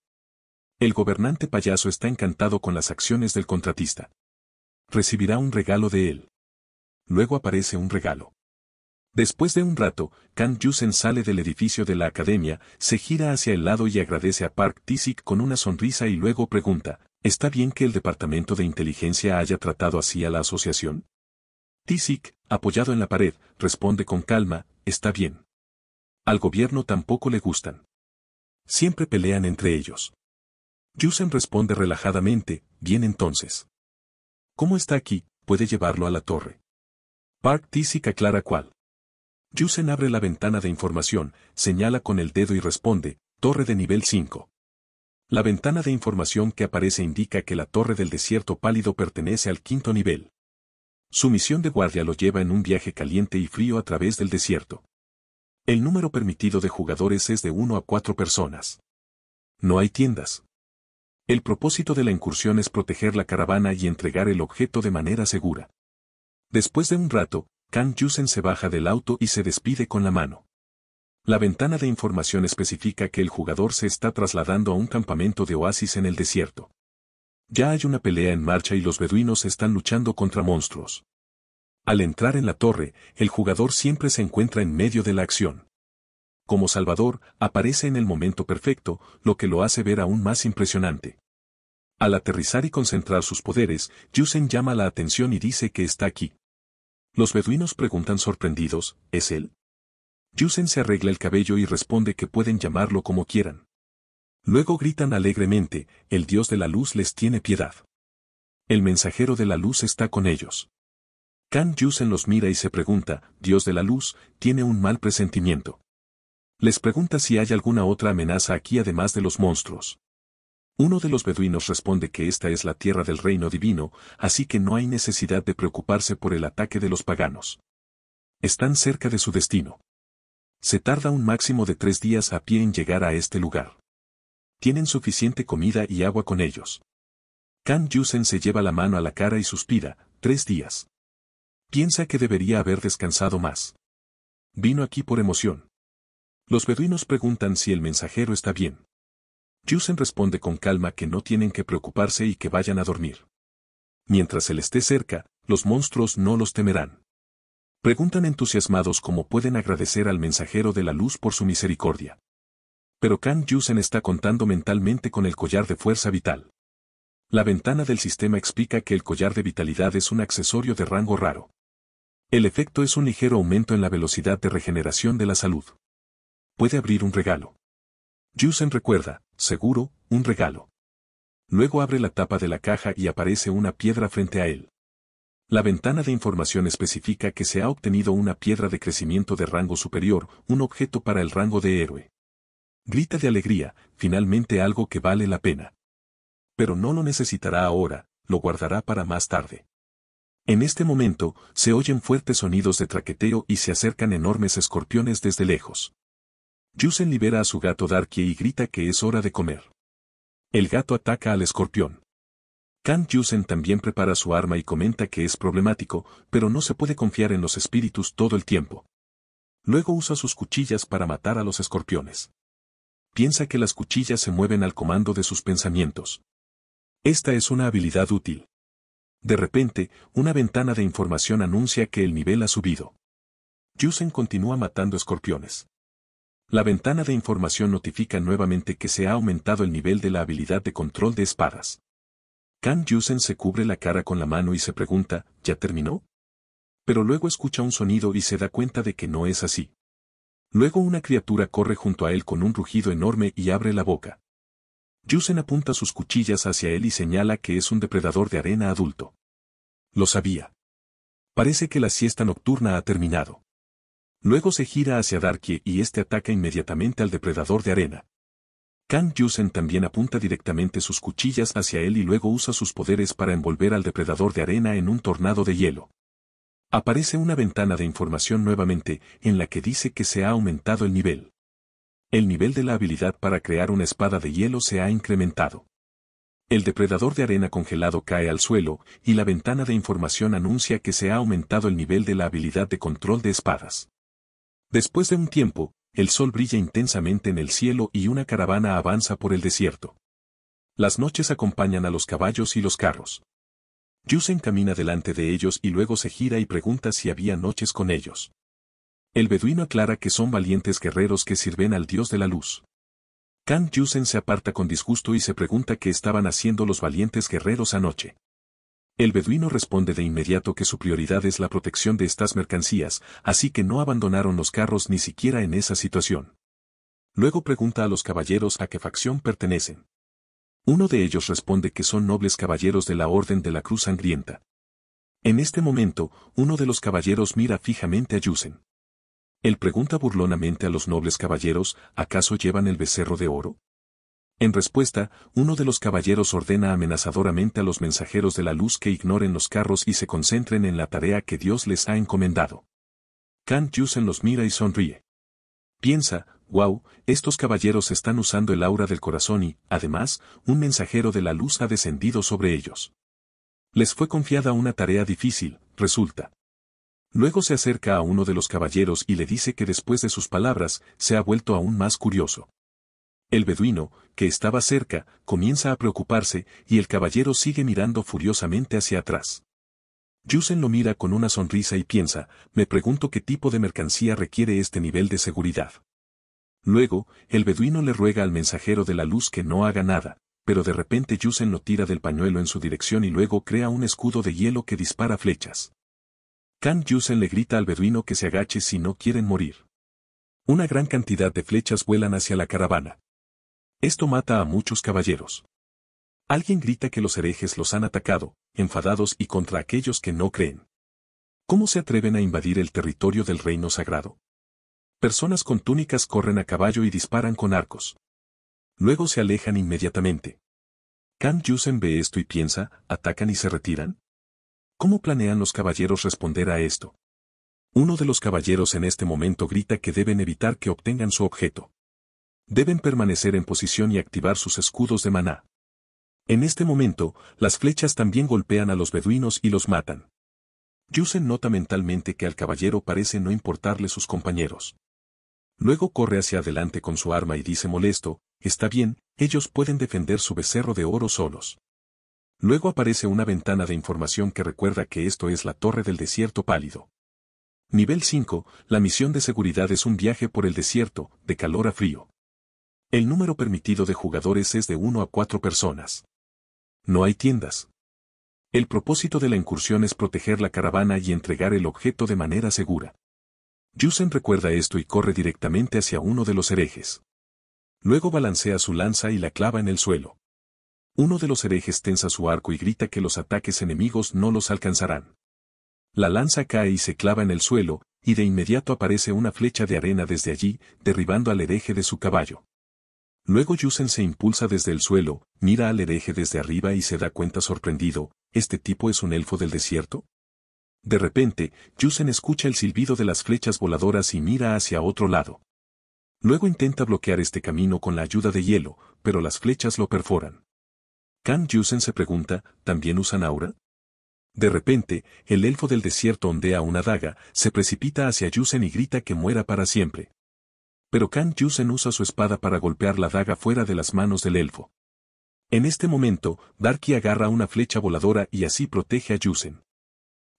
El gobernante payaso está encantado con las acciones del contratista. Recibirá un regalo de él. Luego aparece un regalo. Después de un rato, Kang Yusen sale del edificio de la academia, se gira hacia el lado y agradece a Park Tisik con una sonrisa y luego pregunta, ¿está bien que el departamento de inteligencia haya tratado así a la asociación? Tisic, apoyado en la pared, responde con calma, está bien. Al gobierno tampoco le gustan. Siempre pelean entre ellos. Yusen responde relajadamente, bien entonces. ¿Cómo está aquí? Puede llevarlo a la torre. Park Tisic aclara cuál. Yusen abre la ventana de información, señala con el dedo y responde, torre de nivel 5. La ventana de información que aparece indica que la torre del desierto pálido pertenece al quinto nivel. Su misión de guardia lo lleva en un viaje caliente y frío a través del desierto. El número permitido de jugadores es de 1 a 4 personas. No hay tiendas. El propósito de la incursión es proteger la caravana y entregar el objeto de manera segura. Después de un rato, Kang Yusen se baja del auto y se despide con la mano. La ventana de información especifica que el jugador se está trasladando a un campamento de oasis en el desierto. Ya hay una pelea en marcha y los beduinos están luchando contra monstruos. Al entrar en la torre, el jugador siempre se encuentra en medio de la acción. Como Salvador, aparece en el momento perfecto, lo que lo hace ver aún más impresionante. Al aterrizar y concentrar sus poderes, Yusen llama la atención y dice que está aquí. Los beduinos preguntan sorprendidos, ¿es él? Yusen se arregla el cabello y responde que pueden llamarlo como quieran. Luego gritan alegremente, el Dios de la luz les tiene piedad. El mensajero de la luz está con ellos. Kan Yusen los mira y se pregunta, Dios de la luz, tiene un mal presentimiento. Les pregunta si hay alguna otra amenaza aquí además de los monstruos. Uno de los beduinos responde que esta es la tierra del reino divino, así que no hay necesidad de preocuparse por el ataque de los paganos. Están cerca de su destino. Se tarda un máximo de tres días a pie en llegar a este lugar tienen suficiente comida y agua con ellos. Kan Yusen se lleva la mano a la cara y suspira, tres días. Piensa que debería haber descansado más. Vino aquí por emoción. Los beduinos preguntan si el mensajero está bien. Yusen responde con calma que no tienen que preocuparse y que vayan a dormir. Mientras él esté cerca, los monstruos no los temerán. Preguntan entusiasmados cómo pueden agradecer al mensajero de la luz por su misericordia pero Kang Yusen está contando mentalmente con el collar de fuerza vital. La ventana del sistema explica que el collar de vitalidad es un accesorio de rango raro. El efecto es un ligero aumento en la velocidad de regeneración de la salud. Puede abrir un regalo. Yusen recuerda, seguro, un regalo. Luego abre la tapa de la caja y aparece una piedra frente a él. La ventana de información especifica que se ha obtenido una piedra de crecimiento de rango superior, un objeto para el rango de héroe. Grita de alegría, finalmente algo que vale la pena. Pero no lo necesitará ahora, lo guardará para más tarde. En este momento, se oyen fuertes sonidos de traqueteo y se acercan enormes escorpiones desde lejos. Yusen libera a su gato Darkie y grita que es hora de comer. El gato ataca al escorpión. Kan Yusen también prepara su arma y comenta que es problemático, pero no se puede confiar en los espíritus todo el tiempo. Luego usa sus cuchillas para matar a los escorpiones piensa que las cuchillas se mueven al comando de sus pensamientos. Esta es una habilidad útil. De repente, una ventana de información anuncia que el nivel ha subido. Yusen continúa matando escorpiones. La ventana de información notifica nuevamente que se ha aumentado el nivel de la habilidad de control de espadas. Kan Yusen se cubre la cara con la mano y se pregunta, ¿ya terminó? Pero luego escucha un sonido y se da cuenta de que no es así. Luego una criatura corre junto a él con un rugido enorme y abre la boca. Yusen apunta sus cuchillas hacia él y señala que es un depredador de arena adulto. Lo sabía. Parece que la siesta nocturna ha terminado. Luego se gira hacia Darkie y este ataca inmediatamente al depredador de arena. Kan Yusen también apunta directamente sus cuchillas hacia él y luego usa sus poderes para envolver al depredador de arena en un tornado de hielo. Aparece una ventana de información nuevamente en la que dice que se ha aumentado el nivel. El nivel de la habilidad para crear una espada de hielo se ha incrementado. El depredador de arena congelado cae al suelo y la ventana de información anuncia que se ha aumentado el nivel de la habilidad de control de espadas. Después de un tiempo, el sol brilla intensamente en el cielo y una caravana avanza por el desierto. Las noches acompañan a los caballos y los carros. Yusen camina delante de ellos y luego se gira y pregunta si había noches con ellos. El beduino aclara que son valientes guerreros que sirven al dios de la luz. Kan Yusen se aparta con disgusto y se pregunta qué estaban haciendo los valientes guerreros anoche. El beduino responde de inmediato que su prioridad es la protección de estas mercancías, así que no abandonaron los carros ni siquiera en esa situación. Luego pregunta a los caballeros a qué facción pertenecen. Uno de ellos responde que son nobles caballeros de la Orden de la Cruz Sangrienta. En este momento, uno de los caballeros mira fijamente a Yusen. Él pregunta burlonamente a los nobles caballeros, ¿acaso llevan el becerro de oro? En respuesta, uno de los caballeros ordena amenazadoramente a los mensajeros de la luz que ignoren los carros y se concentren en la tarea que Dios les ha encomendado. Kant Yusen los mira y sonríe. Piensa, wow, estos caballeros están usando el aura del corazón y, además, un mensajero de la luz ha descendido sobre ellos. Les fue confiada una tarea difícil, resulta. Luego se acerca a uno de los caballeros y le dice que después de sus palabras, se ha vuelto aún más curioso. El beduino, que estaba cerca, comienza a preocuparse y el caballero sigue mirando furiosamente hacia atrás. Yusen lo mira con una sonrisa y piensa, me pregunto qué tipo de mercancía requiere este nivel de seguridad. Luego, el beduino le ruega al mensajero de la luz que no haga nada, pero de repente Yusen lo tira del pañuelo en su dirección y luego crea un escudo de hielo que dispara flechas. Kan Yusen le grita al beduino que se agache si no quieren morir. Una gran cantidad de flechas vuelan hacia la caravana. Esto mata a muchos caballeros. Alguien grita que los herejes los han atacado, enfadados y contra aquellos que no creen. ¿Cómo se atreven a invadir el territorio del reino sagrado? Personas con túnicas corren a caballo y disparan con arcos. Luego se alejan inmediatamente. Kan Yusen ve esto y piensa, ¿atacan y se retiran? ¿Cómo planean los caballeros responder a esto? Uno de los caballeros en este momento grita que deben evitar que obtengan su objeto. Deben permanecer en posición y activar sus escudos de maná. En este momento, las flechas también golpean a los beduinos y los matan. Yusen nota mentalmente que al caballero parece no importarle sus compañeros. Luego corre hacia adelante con su arma y dice molesto, está bien, ellos pueden defender su becerro de oro solos. Luego aparece una ventana de información que recuerda que esto es la Torre del Desierto Pálido. Nivel 5, la misión de seguridad es un viaje por el desierto, de calor a frío. El número permitido de jugadores es de 1 a 4 personas. No hay tiendas. El propósito de la incursión es proteger la caravana y entregar el objeto de manera segura. Yusen recuerda esto y corre directamente hacia uno de los herejes. Luego balancea su lanza y la clava en el suelo. Uno de los herejes tensa su arco y grita que los ataques enemigos no los alcanzarán. La lanza cae y se clava en el suelo, y de inmediato aparece una flecha de arena desde allí, derribando al hereje de su caballo. Luego Yusen se impulsa desde el suelo, mira al hereje desde arriba y se da cuenta sorprendido, ¿este tipo es un elfo del desierto? De repente, Yusen escucha el silbido de las flechas voladoras y mira hacia otro lado. Luego intenta bloquear este camino con la ayuda de hielo, pero las flechas lo perforan. Kan Yusen se pregunta, ¿también usan aura? De repente, el elfo del desierto ondea una daga, se precipita hacia Yusen y grita que muera para siempre. Pero Kan Yusen usa su espada para golpear la daga fuera de las manos del elfo. En este momento, Darky agarra una flecha voladora y así protege a Yusen.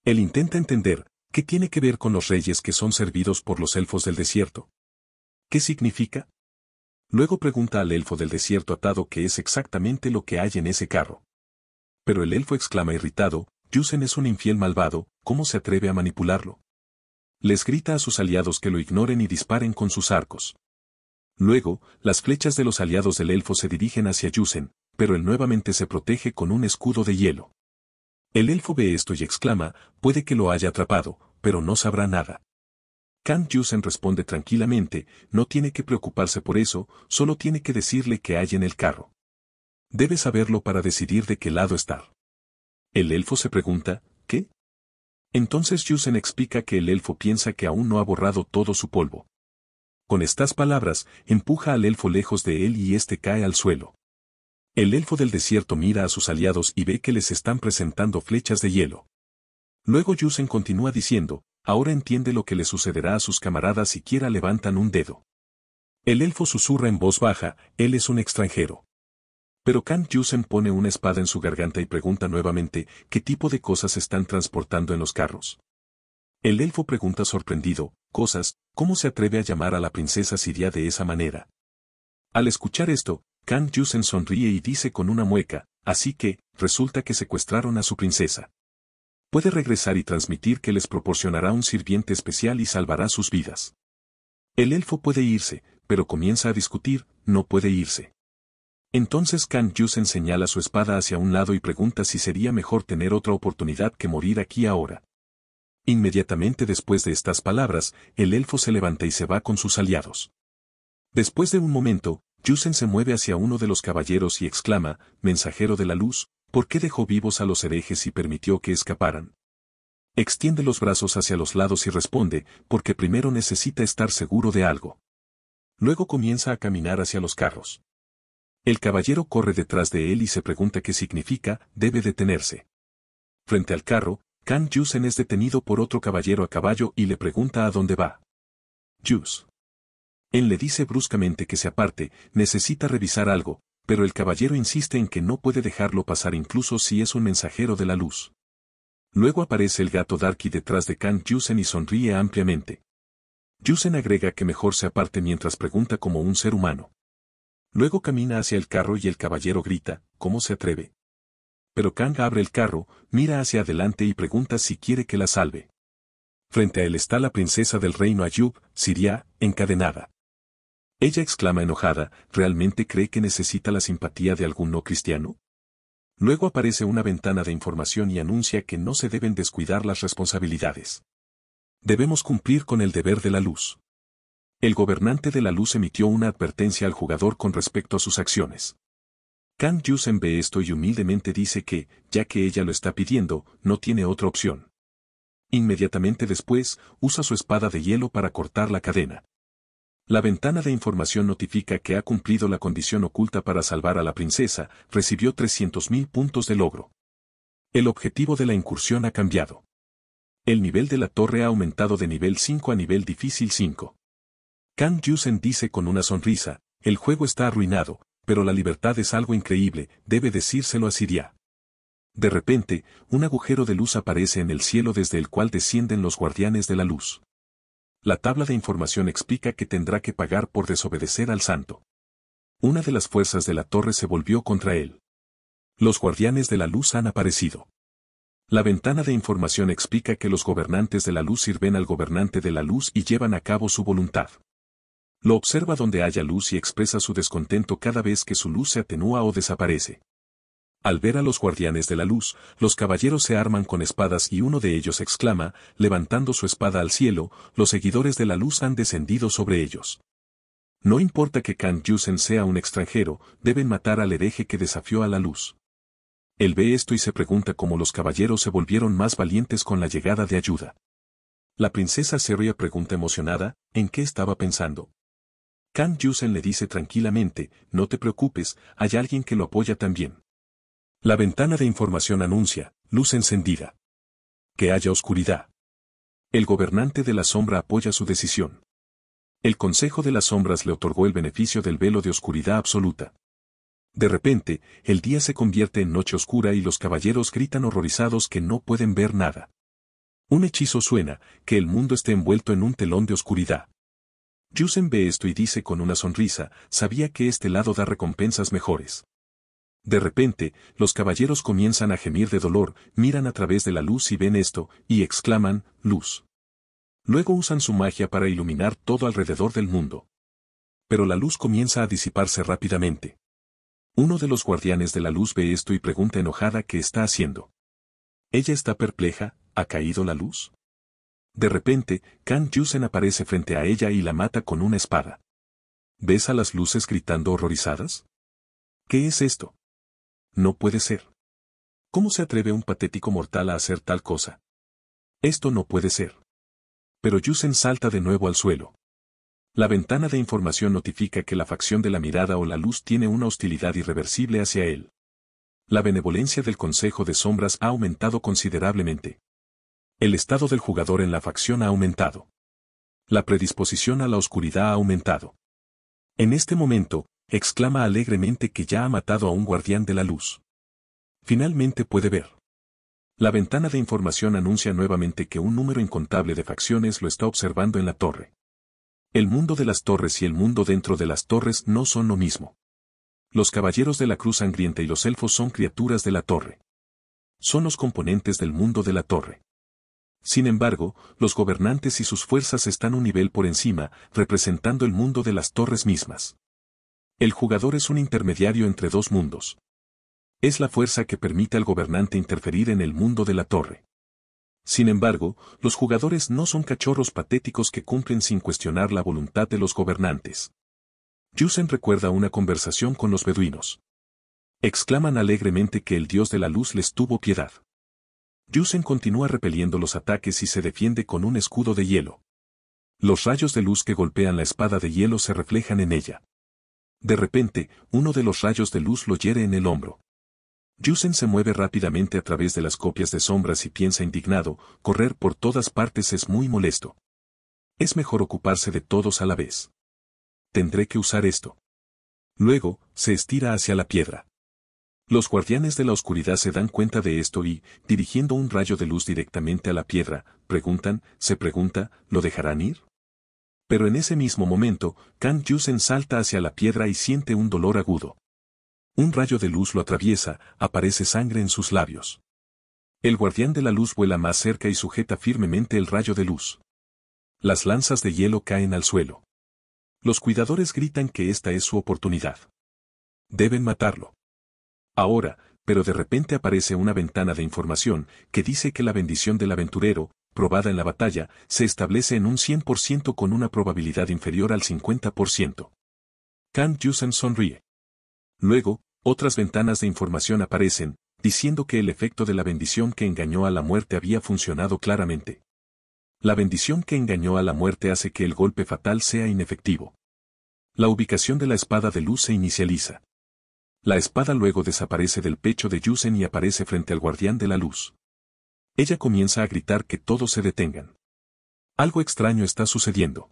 Él intenta entender, ¿qué tiene que ver con los reyes que son servidos por los elfos del desierto? ¿Qué significa? Luego pregunta al elfo del desierto atado qué es exactamente lo que hay en ese carro. Pero el elfo exclama irritado, Yusen es un infiel malvado, ¿cómo se atreve a manipularlo? Les grita a sus aliados que lo ignoren y disparen con sus arcos. Luego, las flechas de los aliados del elfo se dirigen hacia Yusen, pero él nuevamente se protege con un escudo de hielo. El elfo ve esto y exclama, puede que lo haya atrapado, pero no sabrá nada. Kant Yusen responde tranquilamente, no tiene que preocuparse por eso, solo tiene que decirle que hay en el carro. Debe saberlo para decidir de qué lado estar. El elfo se pregunta, ¿qué? Entonces Yusen explica que el elfo piensa que aún no ha borrado todo su polvo. Con estas palabras, empuja al elfo lejos de él y éste cae al suelo. El elfo del desierto mira a sus aliados y ve que les están presentando flechas de hielo. Luego Yusen continúa diciendo, ahora entiende lo que le sucederá a sus camaradas siquiera levantan un dedo. El elfo susurra en voz baja, él es un extranjero. Pero Kant Yusen pone una espada en su garganta y pregunta nuevamente, ¿qué tipo de cosas están transportando en los carros? El elfo pregunta sorprendido, cosas, ¿cómo se atreve a llamar a la princesa Siria de esa manera? Al escuchar esto, Kan Yusen sonríe y dice con una mueca, así que, resulta que secuestraron a su princesa. Puede regresar y transmitir que les proporcionará un sirviente especial y salvará sus vidas. El elfo puede irse, pero comienza a discutir, no puede irse. Entonces Kan Yusen señala su espada hacia un lado y pregunta si sería mejor tener otra oportunidad que morir aquí ahora. Inmediatamente después de estas palabras, el elfo se levanta y se va con sus aliados. Después de un momento, Yusen se mueve hacia uno de los caballeros y exclama, Mensajero de la luz, ¿por qué dejó vivos a los herejes y permitió que escaparan? Extiende los brazos hacia los lados y responde, porque primero necesita estar seguro de algo. Luego comienza a caminar hacia los carros. El caballero corre detrás de él y se pregunta qué significa, debe detenerse. Frente al carro, Kan Yusen es detenido por otro caballero a caballo y le pregunta a dónde va. Yus. Él le dice bruscamente que se aparte, necesita revisar algo, pero el caballero insiste en que no puede dejarlo pasar incluso si es un mensajero de la luz. Luego aparece el gato Darky detrás de Kang Yusen y sonríe ampliamente. Yusen agrega que mejor se aparte mientras pregunta como un ser humano. Luego camina hacia el carro y el caballero grita, ¿cómo se atreve? Pero Kang abre el carro, mira hacia adelante y pregunta si quiere que la salve. Frente a él está la princesa del reino Ayub, Siria, encadenada. Ella exclama enojada, ¿realmente cree que necesita la simpatía de algún no cristiano? Luego aparece una ventana de información y anuncia que no se deben descuidar las responsabilidades. Debemos cumplir con el deber de la luz. El gobernante de la luz emitió una advertencia al jugador con respecto a sus acciones. Kan Yusen ve esto y humildemente dice que, ya que ella lo está pidiendo, no tiene otra opción. Inmediatamente después, usa su espada de hielo para cortar la cadena, la ventana de información notifica que ha cumplido la condición oculta para salvar a la princesa, recibió 300.000 puntos de logro. El objetivo de la incursión ha cambiado. El nivel de la torre ha aumentado de nivel 5 a nivel difícil 5. Kang Yusen dice con una sonrisa, el juego está arruinado, pero la libertad es algo increíble, debe decírselo a Siria. De repente, un agujero de luz aparece en el cielo desde el cual descienden los guardianes de la luz. La tabla de información explica que tendrá que pagar por desobedecer al santo. Una de las fuerzas de la torre se volvió contra él. Los guardianes de la luz han aparecido. La ventana de información explica que los gobernantes de la luz sirven al gobernante de la luz y llevan a cabo su voluntad. Lo observa donde haya luz y expresa su descontento cada vez que su luz se atenúa o desaparece. Al ver a los guardianes de la luz, los caballeros se arman con espadas y uno de ellos exclama, levantando su espada al cielo, los seguidores de la luz han descendido sobre ellos. No importa que Kan Yusen sea un extranjero, deben matar al hereje que desafió a la luz. Él ve esto y se pregunta cómo los caballeros se volvieron más valientes con la llegada de ayuda. La princesa Seria pregunta emocionada, ¿en qué estaba pensando? Kan Yusen le dice tranquilamente, no te preocupes, hay alguien que lo apoya también. La ventana de información anuncia, luz encendida. Que haya oscuridad. El gobernante de la sombra apoya su decisión. El Consejo de las Sombras le otorgó el beneficio del velo de oscuridad absoluta. De repente, el día se convierte en noche oscura y los caballeros gritan horrorizados que no pueden ver nada. Un hechizo suena, que el mundo esté envuelto en un telón de oscuridad. Yusen ve esto y dice con una sonrisa, sabía que este lado da recompensas mejores. De repente, los caballeros comienzan a gemir de dolor, miran a través de la luz y ven esto, y exclaman, luz. Luego usan su magia para iluminar todo alrededor del mundo. Pero la luz comienza a disiparse rápidamente. Uno de los guardianes de la luz ve esto y pregunta enojada qué está haciendo. Ella está perpleja, ¿ha caído la luz? De repente, Kan Yusen aparece frente a ella y la mata con una espada. ¿Ves a las luces gritando horrorizadas? ¿Qué es esto? No puede ser. ¿Cómo se atreve un patético mortal a hacer tal cosa? Esto no puede ser. Pero Yusen salta de nuevo al suelo. La ventana de información notifica que la facción de la mirada o la luz tiene una hostilidad irreversible hacia él. La benevolencia del Consejo de Sombras ha aumentado considerablemente. El estado del jugador en la facción ha aumentado. La predisposición a la oscuridad ha aumentado. En este momento, Exclama alegremente que ya ha matado a un guardián de la luz. Finalmente puede ver. La ventana de información anuncia nuevamente que un número incontable de facciones lo está observando en la torre. El mundo de las torres y el mundo dentro de las torres no son lo mismo. Los caballeros de la cruz sangrienta y los elfos son criaturas de la torre. Son los componentes del mundo de la torre. Sin embargo, los gobernantes y sus fuerzas están un nivel por encima, representando el mundo de las torres mismas. El jugador es un intermediario entre dos mundos. Es la fuerza que permite al gobernante interferir en el mundo de la torre. Sin embargo, los jugadores no son cachorros patéticos que cumplen sin cuestionar la voluntad de los gobernantes. Yusen recuerda una conversación con los beduinos. Exclaman alegremente que el dios de la luz les tuvo piedad. Yusen continúa repeliendo los ataques y se defiende con un escudo de hielo. Los rayos de luz que golpean la espada de hielo se reflejan en ella. De repente, uno de los rayos de luz lo hiere en el hombro. Yusen se mueve rápidamente a través de las copias de sombras y piensa indignado, correr por todas partes es muy molesto. Es mejor ocuparse de todos a la vez. Tendré que usar esto. Luego, se estira hacia la piedra. Los guardianes de la oscuridad se dan cuenta de esto y, dirigiendo un rayo de luz directamente a la piedra, preguntan, se pregunta, ¿lo dejarán ir? pero en ese mismo momento, Kan Yusen salta hacia la piedra y siente un dolor agudo. Un rayo de luz lo atraviesa, aparece sangre en sus labios. El guardián de la luz vuela más cerca y sujeta firmemente el rayo de luz. Las lanzas de hielo caen al suelo. Los cuidadores gritan que esta es su oportunidad. Deben matarlo. Ahora, pero de repente aparece una ventana de información que dice que la bendición del aventurero probada en la batalla, se establece en un 100% con una probabilidad inferior al 50%. Kant Yusen sonríe. Luego, otras ventanas de información aparecen, diciendo que el efecto de la bendición que engañó a la muerte había funcionado claramente. La bendición que engañó a la muerte hace que el golpe fatal sea inefectivo. La ubicación de la espada de luz se inicializa. La espada luego desaparece del pecho de Yusen y aparece frente al guardián de la luz. Ella comienza a gritar que todos se detengan. Algo extraño está sucediendo.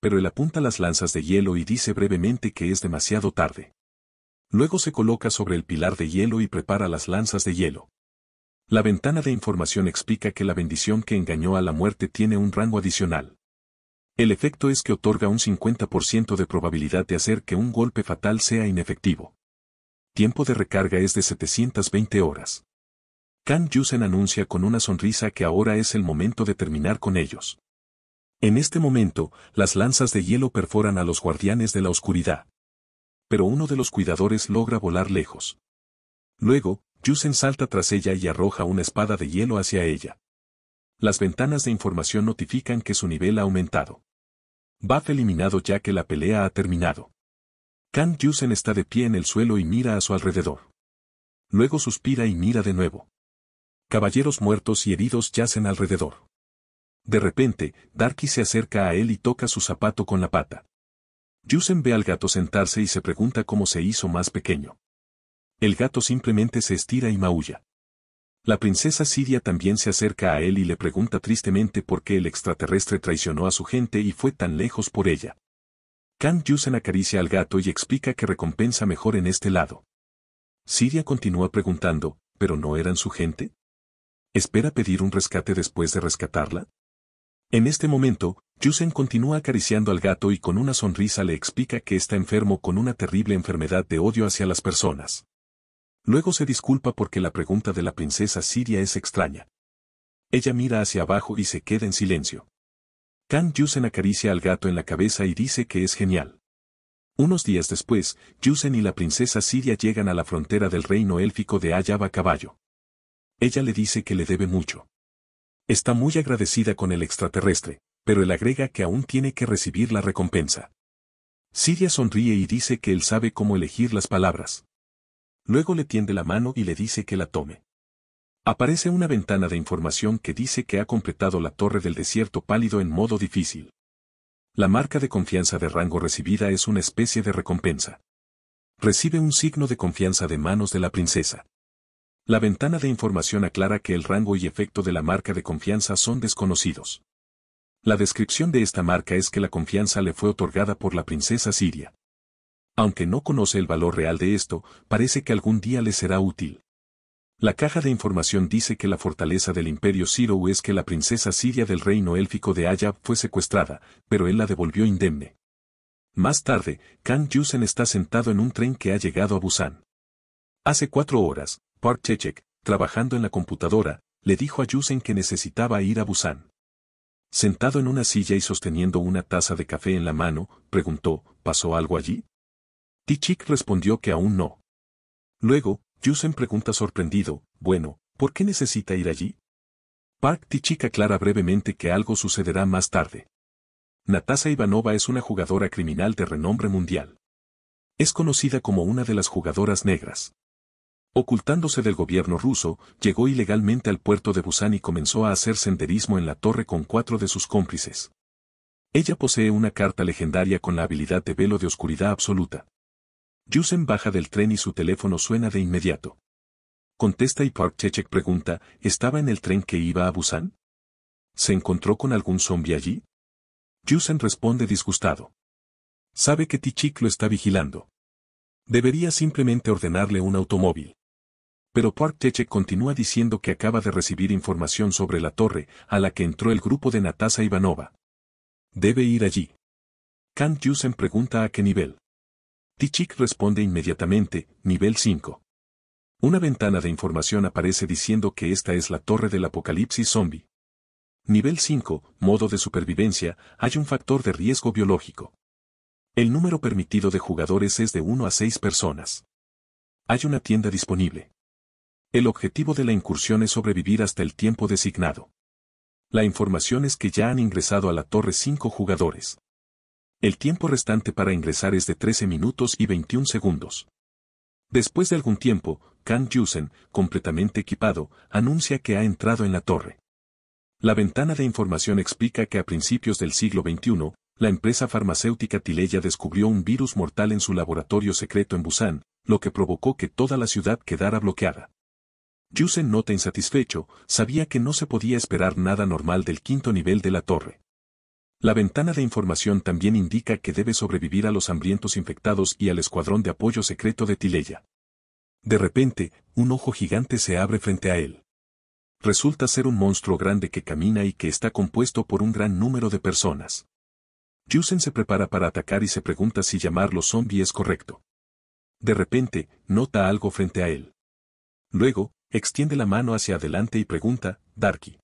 Pero él apunta las lanzas de hielo y dice brevemente que es demasiado tarde. Luego se coloca sobre el pilar de hielo y prepara las lanzas de hielo. La ventana de información explica que la bendición que engañó a la muerte tiene un rango adicional. El efecto es que otorga un 50% de probabilidad de hacer que un golpe fatal sea inefectivo. Tiempo de recarga es de 720 horas. Kan Yusen anuncia con una sonrisa que ahora es el momento de terminar con ellos. En este momento, las lanzas de hielo perforan a los guardianes de la oscuridad. Pero uno de los cuidadores logra volar lejos. Luego, Yusen salta tras ella y arroja una espada de hielo hacia ella. Las ventanas de información notifican que su nivel ha aumentado. Buff eliminado ya que la pelea ha terminado. Kan Yusen está de pie en el suelo y mira a su alrededor. Luego suspira y mira de nuevo. Caballeros muertos y heridos yacen alrededor. De repente, Darky se acerca a él y toca su zapato con la pata. Yusen ve al gato sentarse y se pregunta cómo se hizo más pequeño. El gato simplemente se estira y maulla. La princesa Siria también se acerca a él y le pregunta tristemente por qué el extraterrestre traicionó a su gente y fue tan lejos por ella. Kan Yusen acaricia al gato y explica que recompensa mejor en este lado. Siria continúa preguntando, ¿pero no eran su gente? ¿Espera pedir un rescate después de rescatarla? En este momento, Yusen continúa acariciando al gato y con una sonrisa le explica que está enfermo con una terrible enfermedad de odio hacia las personas. Luego se disculpa porque la pregunta de la princesa Siria es extraña. Ella mira hacia abajo y se queda en silencio. Kan Yusen acaricia al gato en la cabeza y dice que es genial. Unos días después, Yusen y la princesa Siria llegan a la frontera del reino élfico de Ayaba Caballo. Ella le dice que le debe mucho. Está muy agradecida con el extraterrestre, pero él agrega que aún tiene que recibir la recompensa. Siria sonríe y dice que él sabe cómo elegir las palabras. Luego le tiende la mano y le dice que la tome. Aparece una ventana de información que dice que ha completado la Torre del Desierto Pálido en modo difícil. La marca de confianza de rango recibida es una especie de recompensa. Recibe un signo de confianza de manos de la princesa. La ventana de información aclara que el rango y efecto de la marca de confianza son desconocidos. La descripción de esta marca es que la confianza le fue otorgada por la princesa siria. Aunque no conoce el valor real de esto, parece que algún día le será útil. La caja de información dice que la fortaleza del imperio Siro es que la princesa siria del reino élfico de Ayab fue secuestrada, pero él la devolvió indemne. Más tarde, Kang Yusen está sentado en un tren que ha llegado a Busan. Hace cuatro horas, Park Chechek, trabajando en la computadora, le dijo a Yusen que necesitaba ir a Busan. Sentado en una silla y sosteniendo una taza de café en la mano, preguntó, ¿pasó algo allí? Tichik respondió que aún no. Luego, Yusen pregunta sorprendido, bueno, ¿por qué necesita ir allí? Park Tichik aclara brevemente que algo sucederá más tarde. Natasa Ivanova es una jugadora criminal de renombre mundial. Es conocida como una de las jugadoras negras. Ocultándose del gobierno ruso, llegó ilegalmente al puerto de Busan y comenzó a hacer senderismo en la torre con cuatro de sus cómplices. Ella posee una carta legendaria con la habilidad de velo de oscuridad absoluta. Yusen baja del tren y su teléfono suena de inmediato. Contesta y Park Chechek pregunta, ¿estaba en el tren que iba a Busan? ¿Se encontró con algún zombie allí? Yusen responde disgustado. Sabe que Tichik lo está vigilando. Debería simplemente ordenarle un automóvil. Pero Park continúa diciendo que acaba de recibir información sobre la torre a la que entró el grupo de Natasha Ivanova. Debe ir allí. Kant Yusen pregunta a qué nivel. Tichik responde inmediatamente, nivel 5. Una ventana de información aparece diciendo que esta es la torre del apocalipsis zombie. Nivel 5, modo de supervivencia, hay un factor de riesgo biológico. El número permitido de jugadores es de 1 a 6 personas. Hay una tienda disponible. El objetivo de la incursión es sobrevivir hasta el tiempo designado. La información es que ya han ingresado a la torre cinco jugadores. El tiempo restante para ingresar es de 13 minutos y 21 segundos. Después de algún tiempo, Kang Yusen, completamente equipado, anuncia que ha entrado en la torre. La ventana de información explica que a principios del siglo XXI, la empresa farmacéutica Tileya descubrió un virus mortal en su laboratorio secreto en Busan, lo que provocó que toda la ciudad quedara bloqueada. Yusen nota insatisfecho, sabía que no se podía esperar nada normal del quinto nivel de la torre. La ventana de información también indica que debe sobrevivir a los hambrientos infectados y al escuadrón de apoyo secreto de Tileya. De repente, un ojo gigante se abre frente a él. Resulta ser un monstruo grande que camina y que está compuesto por un gran número de personas. Yusen se prepara para atacar y se pregunta si llamarlo zombie es correcto. De repente, nota algo frente a él. Luego, Extiende la mano hacia adelante y pregunta, Darky.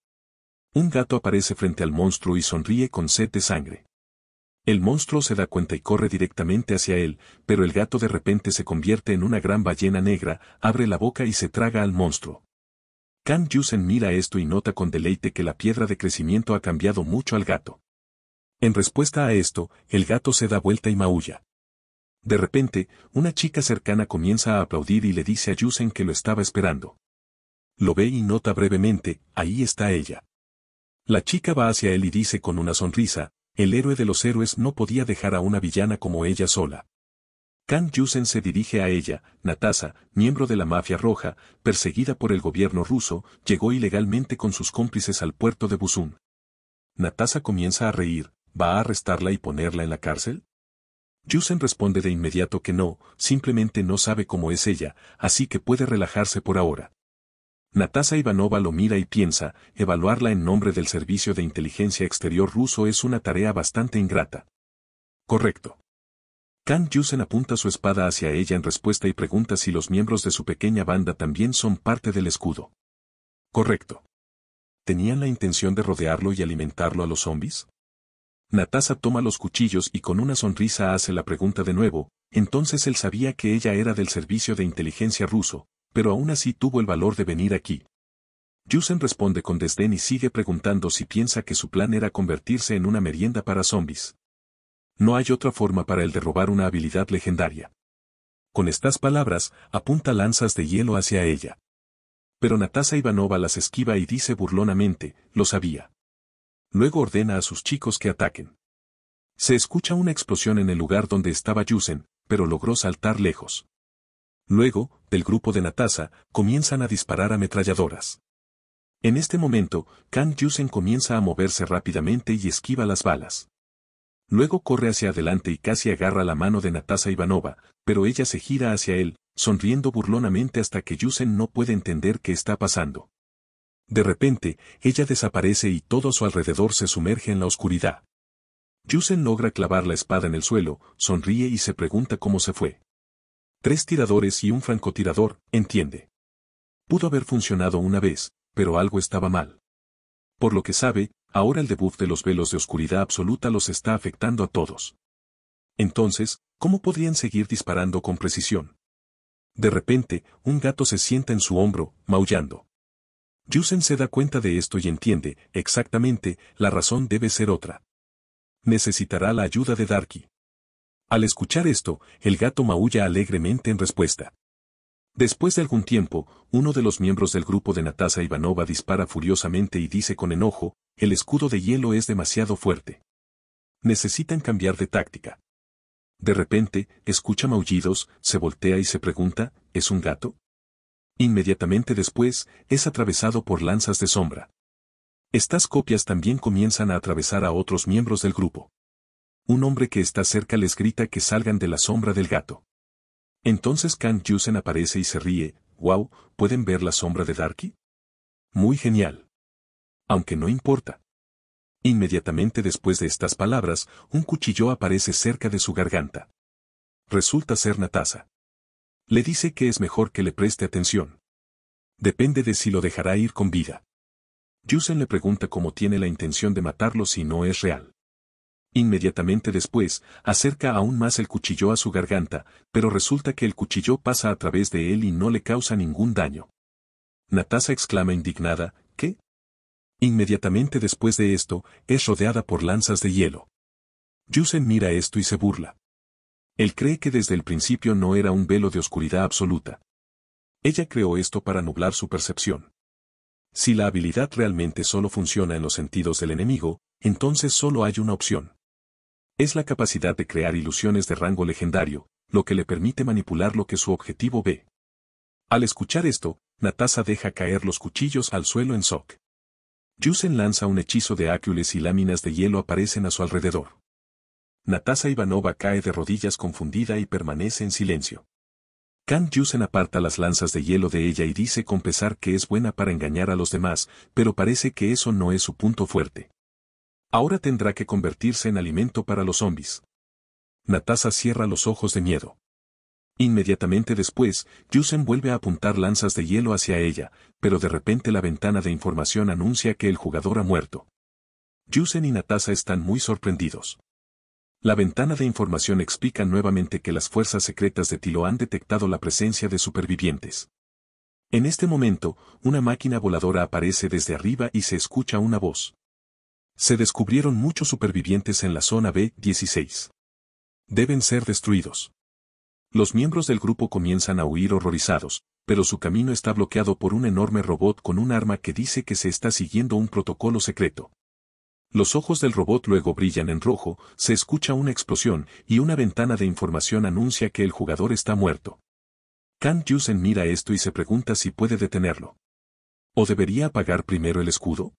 Un gato aparece frente al monstruo y sonríe con sed de sangre. El monstruo se da cuenta y corre directamente hacia él, pero el gato de repente se convierte en una gran ballena negra, abre la boca y se traga al monstruo. Kan Yusen mira esto y nota con deleite que la piedra de crecimiento ha cambiado mucho al gato. En respuesta a esto, el gato se da vuelta y maulla. De repente, una chica cercana comienza a aplaudir y le dice a Yusen que lo estaba esperando. Lo ve y nota brevemente, ahí está ella. La chica va hacia él y dice con una sonrisa, el héroe de los héroes no podía dejar a una villana como ella sola. Kan Yusen se dirige a ella, Natasa, miembro de la mafia roja, perseguida por el gobierno ruso, llegó ilegalmente con sus cómplices al puerto de Busun. Natasa comienza a reír, ¿va a arrestarla y ponerla en la cárcel? Yusen responde de inmediato que no, simplemente no sabe cómo es ella, así que puede relajarse por ahora. Natasa Ivanova lo mira y piensa, evaluarla en nombre del Servicio de Inteligencia Exterior ruso es una tarea bastante ingrata. Correcto. Kang Yusen apunta su espada hacia ella en respuesta y pregunta si los miembros de su pequeña banda también son parte del escudo. Correcto. ¿Tenían la intención de rodearlo y alimentarlo a los zombies? Natasa toma los cuchillos y con una sonrisa hace la pregunta de nuevo, entonces él sabía que ella era del servicio de inteligencia ruso, pero aún así tuvo el valor de venir aquí. Yusen responde con desdén y sigue preguntando si piensa que su plan era convertirse en una merienda para zombies. No hay otra forma para él de robar una habilidad legendaria. Con estas palabras, apunta lanzas de hielo hacia ella. Pero Natasa Ivanova las esquiva y dice burlonamente, lo sabía. Luego ordena a sus chicos que ataquen. Se escucha una explosión en el lugar donde estaba Yusen, pero logró saltar lejos. Luego, del grupo de Natasa, comienzan a disparar ametralladoras. En este momento, Kang Yusen comienza a moverse rápidamente y esquiva las balas. Luego corre hacia adelante y casi agarra la mano de Natasa Ivanova, pero ella se gira hacia él, sonriendo burlonamente hasta que Yusen no puede entender qué está pasando. De repente, ella desaparece y todo a su alrededor se sumerge en la oscuridad. Yusen logra clavar la espada en el suelo, sonríe y se pregunta cómo se fue tres tiradores y un francotirador, entiende. Pudo haber funcionado una vez, pero algo estaba mal. Por lo que sabe, ahora el debuff de los velos de oscuridad absoluta los está afectando a todos. Entonces, ¿cómo podrían seguir disparando con precisión? De repente, un gato se sienta en su hombro, maullando. Yusen se da cuenta de esto y entiende, exactamente, la razón debe ser otra. Necesitará la ayuda de Darky. Al escuchar esto, el gato maulla alegremente en respuesta. Después de algún tiempo, uno de los miembros del grupo de Natasa Ivanova dispara furiosamente y dice con enojo, el escudo de hielo es demasiado fuerte. Necesitan cambiar de táctica. De repente, escucha maullidos, se voltea y se pregunta, ¿es un gato? Inmediatamente después, es atravesado por lanzas de sombra. Estas copias también comienzan a atravesar a otros miembros del grupo un hombre que está cerca les grita que salgan de la sombra del gato. Entonces Kang Yusen aparece y se ríe, wow, ¿pueden ver la sombra de Darky? Muy genial. Aunque no importa. Inmediatamente después de estas palabras, un cuchillo aparece cerca de su garganta. Resulta ser Natasa. Le dice que es mejor que le preste atención. Depende de si lo dejará ir con vida. Yusen le pregunta cómo tiene la intención de matarlo si no es real. Inmediatamente después, acerca aún más el cuchillo a su garganta, pero resulta que el cuchillo pasa a través de él y no le causa ningún daño. Natasa exclama indignada, ¿qué? Inmediatamente después de esto, es rodeada por lanzas de hielo. Yusen mira esto y se burla. Él cree que desde el principio no era un velo de oscuridad absoluta. Ella creó esto para nublar su percepción. Si la habilidad realmente solo funciona en los sentidos del enemigo, entonces solo hay una opción. Es la capacidad de crear ilusiones de rango legendario, lo que le permite manipular lo que su objetivo ve. Al escuchar esto, Natasa deja caer los cuchillos al suelo en Sok. Yusen lanza un hechizo de ácules y láminas de hielo aparecen a su alrededor. Natasa Ivanova cae de rodillas confundida y permanece en silencio. Kan Yusen aparta las lanzas de hielo de ella y dice con pesar que es buena para engañar a los demás, pero parece que eso no es su punto fuerte. Ahora tendrá que convertirse en alimento para los zombies. Natasa cierra los ojos de miedo. Inmediatamente después, Yusen vuelve a apuntar lanzas de hielo hacia ella, pero de repente la ventana de información anuncia que el jugador ha muerto. Yusen y Natasa están muy sorprendidos. La ventana de información explica nuevamente que las fuerzas secretas de Tilo han detectado la presencia de supervivientes. En este momento, una máquina voladora aparece desde arriba y se escucha una voz. Se descubrieron muchos supervivientes en la zona B-16. Deben ser destruidos. Los miembros del grupo comienzan a huir horrorizados, pero su camino está bloqueado por un enorme robot con un arma que dice que se está siguiendo un protocolo secreto. Los ojos del robot luego brillan en rojo, se escucha una explosión y una ventana de información anuncia que el jugador está muerto. Kan Yusen mira esto y se pregunta si puede detenerlo. ¿O debería apagar primero el escudo?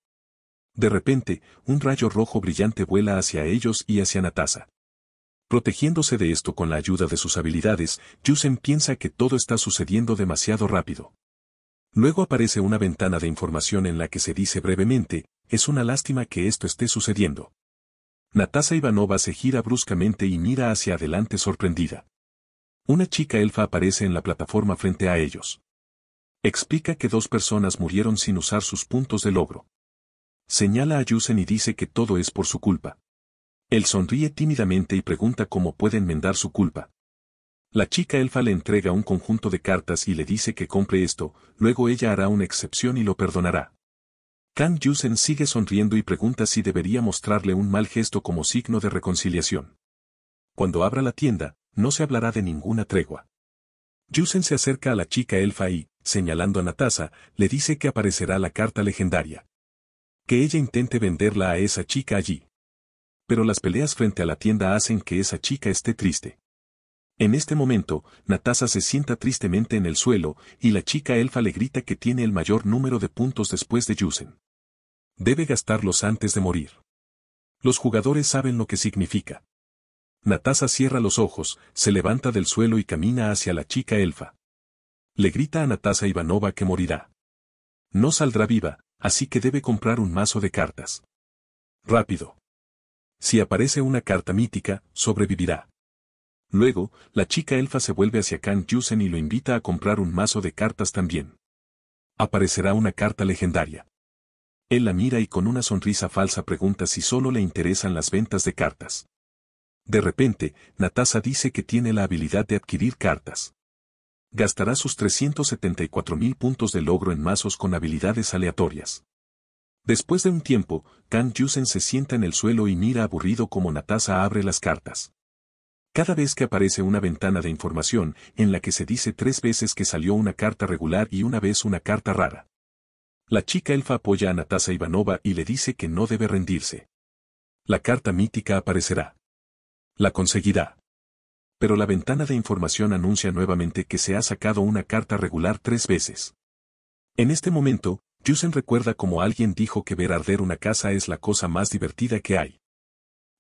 De repente, un rayo rojo brillante vuela hacia ellos y hacia Natasa. Protegiéndose de esto con la ayuda de sus habilidades, Yusen piensa que todo está sucediendo demasiado rápido. Luego aparece una ventana de información en la que se dice brevemente, es una lástima que esto esté sucediendo. Natasa Ivanova se gira bruscamente y mira hacia adelante sorprendida. Una chica elfa aparece en la plataforma frente a ellos. Explica que dos personas murieron sin usar sus puntos de logro. Señala a Yusen y dice que todo es por su culpa. Él sonríe tímidamente y pregunta cómo puede enmendar su culpa. La chica elfa le entrega un conjunto de cartas y le dice que compre esto, luego ella hará una excepción y lo perdonará. Kan Yusen sigue sonriendo y pregunta si debería mostrarle un mal gesto como signo de reconciliación. Cuando abra la tienda, no se hablará de ninguna tregua. Yusen se acerca a la chica elfa y, señalando a Natasa, le dice que aparecerá la carta legendaria que ella intente venderla a esa chica allí. Pero las peleas frente a la tienda hacen que esa chica esté triste. En este momento, Natasa se sienta tristemente en el suelo, y la chica elfa le grita que tiene el mayor número de puntos después de Yusen. Debe gastarlos antes de morir. Los jugadores saben lo que significa. Natasa cierra los ojos, se levanta del suelo y camina hacia la chica elfa. Le grita a Natasa Ivanova que morirá. No saldrá viva, Así que debe comprar un mazo de cartas. Rápido. Si aparece una carta mítica, sobrevivirá. Luego, la chica elfa se vuelve hacia Kan Yusen y lo invita a comprar un mazo de cartas también. Aparecerá una carta legendaria. Él la mira y con una sonrisa falsa pregunta si solo le interesan las ventas de cartas. De repente, Natasa dice que tiene la habilidad de adquirir cartas gastará sus 374.000 puntos de logro en mazos con habilidades aleatorias. Después de un tiempo, Kan Yusen se sienta en el suelo y mira aburrido como Natasa abre las cartas. Cada vez que aparece una ventana de información, en la que se dice tres veces que salió una carta regular y una vez una carta rara. La chica elfa apoya a Natasa Ivanova y le dice que no debe rendirse. La carta mítica aparecerá. La conseguirá pero la ventana de información anuncia nuevamente que se ha sacado una carta regular tres veces. En este momento, Yusen recuerda como alguien dijo que ver arder una casa es la cosa más divertida que hay.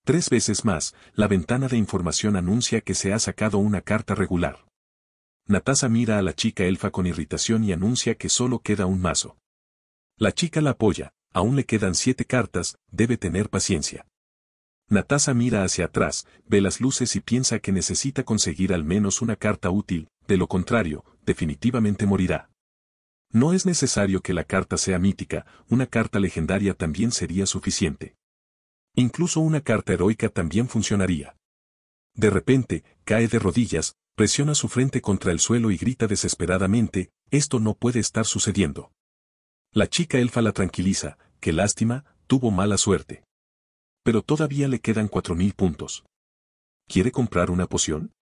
Tres veces más, la ventana de información anuncia que se ha sacado una carta regular. Natasa mira a la chica elfa con irritación y anuncia que solo queda un mazo. La chica la apoya, aún le quedan siete cartas, debe tener paciencia. Natasa mira hacia atrás, ve las luces y piensa que necesita conseguir al menos una carta útil, de lo contrario, definitivamente morirá. No es necesario que la carta sea mítica, una carta legendaria también sería suficiente. Incluso una carta heroica también funcionaría. De repente, cae de rodillas, presiona su frente contra el suelo y grita desesperadamente, esto no puede estar sucediendo. La chica elfa la tranquiliza, qué lástima, tuvo mala suerte pero todavía le quedan 4.000 puntos. ¿Quiere comprar una poción?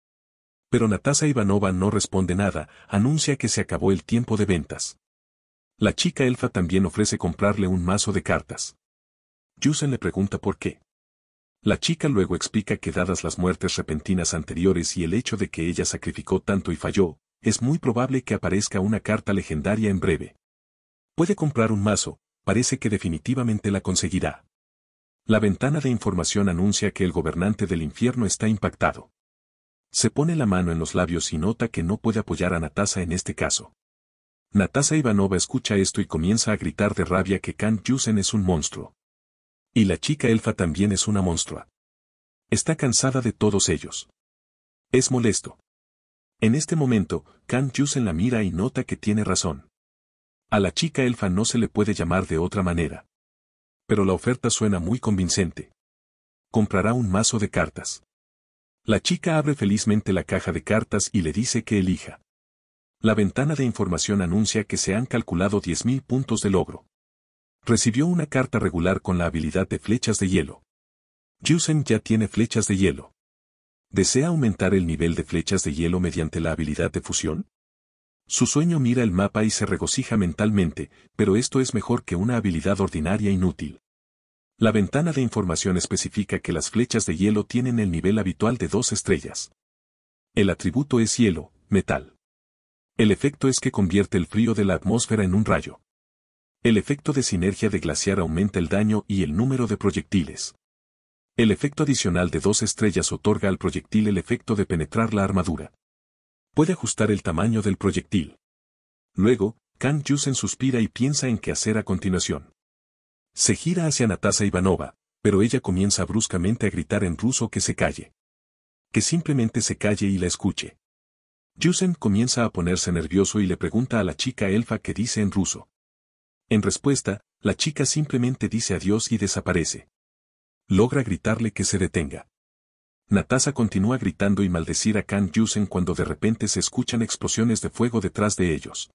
Pero Natasha Ivanova no responde nada, anuncia que se acabó el tiempo de ventas. La chica elfa también ofrece comprarle un mazo de cartas. Yusen le pregunta por qué. La chica luego explica que dadas las muertes repentinas anteriores y el hecho de que ella sacrificó tanto y falló, es muy probable que aparezca una carta legendaria en breve. Puede comprar un mazo, parece que definitivamente la conseguirá. La ventana de información anuncia que el gobernante del infierno está impactado. Se pone la mano en los labios y nota que no puede apoyar a Natasa en este caso. Natasa Ivanova escucha esto y comienza a gritar de rabia que Kant Yusen es un monstruo. Y la chica elfa también es una monstrua. Está cansada de todos ellos. Es molesto. En este momento, Kant Yusen la mira y nota que tiene razón. A la chica elfa no se le puede llamar de otra manera pero la oferta suena muy convincente. Comprará un mazo de cartas. La chica abre felizmente la caja de cartas y le dice que elija. La ventana de información anuncia que se han calculado 10.000 puntos de logro. Recibió una carta regular con la habilidad de flechas de hielo. Jusen ya tiene flechas de hielo. ¿Desea aumentar el nivel de flechas de hielo mediante la habilidad de fusión? Su sueño mira el mapa y se regocija mentalmente, pero esto es mejor que una habilidad ordinaria inútil. La ventana de información especifica que las flechas de hielo tienen el nivel habitual de dos estrellas. El atributo es hielo, metal. El efecto es que convierte el frío de la atmósfera en un rayo. El efecto de sinergia de glaciar aumenta el daño y el número de proyectiles. El efecto adicional de dos estrellas otorga al proyectil el efecto de penetrar la armadura puede ajustar el tamaño del proyectil. Luego, Kang Yusen suspira y piensa en qué hacer a continuación. Se gira hacia Natasa Ivanova, pero ella comienza bruscamente a gritar en ruso que se calle. Que simplemente se calle y la escuche. Yusen comienza a ponerse nervioso y le pregunta a la chica elfa qué dice en ruso. En respuesta, la chica simplemente dice adiós y desaparece. Logra gritarle que se detenga. Natasa continúa gritando y maldecir a Kan Yusen cuando de repente se escuchan explosiones de fuego detrás de ellos.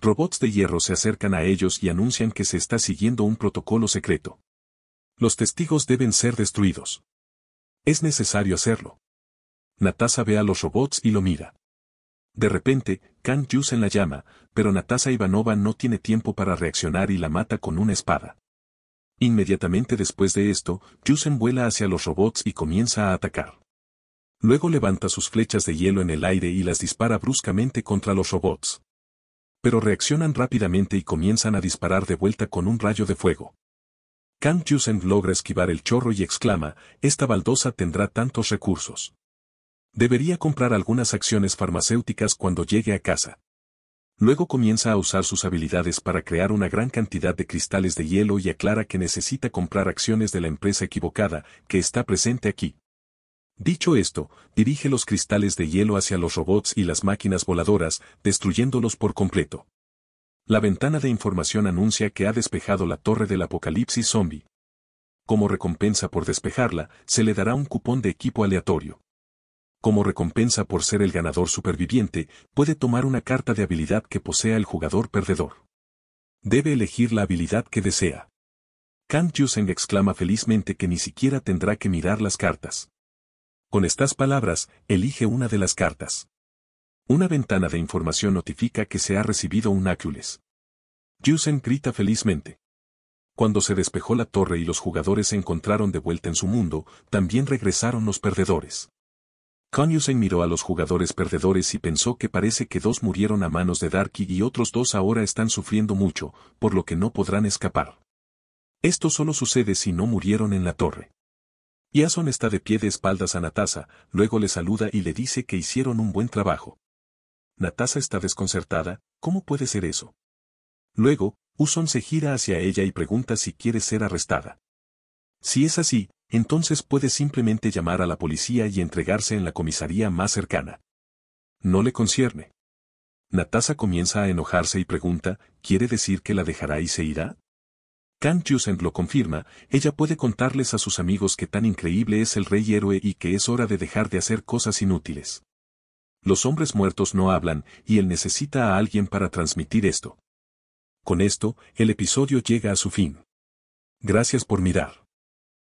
Robots de hierro se acercan a ellos y anuncian que se está siguiendo un protocolo secreto. Los testigos deben ser destruidos. Es necesario hacerlo. Natasa ve a los robots y lo mira. De repente, Kan Yusen la llama, pero Natasa Ivanova no tiene tiempo para reaccionar y la mata con una espada. Inmediatamente después de esto, Yusen vuela hacia los robots y comienza a atacar. Luego levanta sus flechas de hielo en el aire y las dispara bruscamente contra los robots. Pero reaccionan rápidamente y comienzan a disparar de vuelta con un rayo de fuego. Kang Yusen logra esquivar el chorro y exclama, esta baldosa tendrá tantos recursos. Debería comprar algunas acciones farmacéuticas cuando llegue a casa. Luego comienza a usar sus habilidades para crear una gran cantidad de cristales de hielo y aclara que necesita comprar acciones de la empresa equivocada, que está presente aquí. Dicho esto, dirige los cristales de hielo hacia los robots y las máquinas voladoras, destruyéndolos por completo. La ventana de información anuncia que ha despejado la torre del apocalipsis zombie. Como recompensa por despejarla, se le dará un cupón de equipo aleatorio como recompensa por ser el ganador superviviente, puede tomar una carta de habilidad que posea el jugador perdedor. Debe elegir la habilidad que desea. Kant exclama felizmente que ni siquiera tendrá que mirar las cartas. Con estas palabras, elige una de las cartas. Una ventana de información notifica que se ha recibido un ácules. Jusen grita felizmente. Cuando se despejó la torre y los jugadores se encontraron de vuelta en su mundo, también regresaron los perdedores. Konyusen miró a los jugadores perdedores y pensó que parece que dos murieron a manos de Darky y otros dos ahora están sufriendo mucho, por lo que no podrán escapar. Esto solo sucede si no murieron en la torre. Yason está de pie de espaldas a Natasa, luego le saluda y le dice que hicieron un buen trabajo. Natasa está desconcertada, ¿cómo puede ser eso? Luego, Uson se gira hacia ella y pregunta si quiere ser arrestada. Si es así, entonces puede simplemente llamar a la policía y entregarse en la comisaría más cercana. No le concierne. Natasa comienza a enojarse y pregunta, ¿quiere decir que la dejará y se irá? Kant Jusen lo confirma, ella puede contarles a sus amigos que tan increíble es el rey héroe y que es hora de dejar de hacer cosas inútiles. Los hombres muertos no hablan, y él necesita a alguien para transmitir esto. Con esto, el episodio llega a su fin. Gracias por mirar.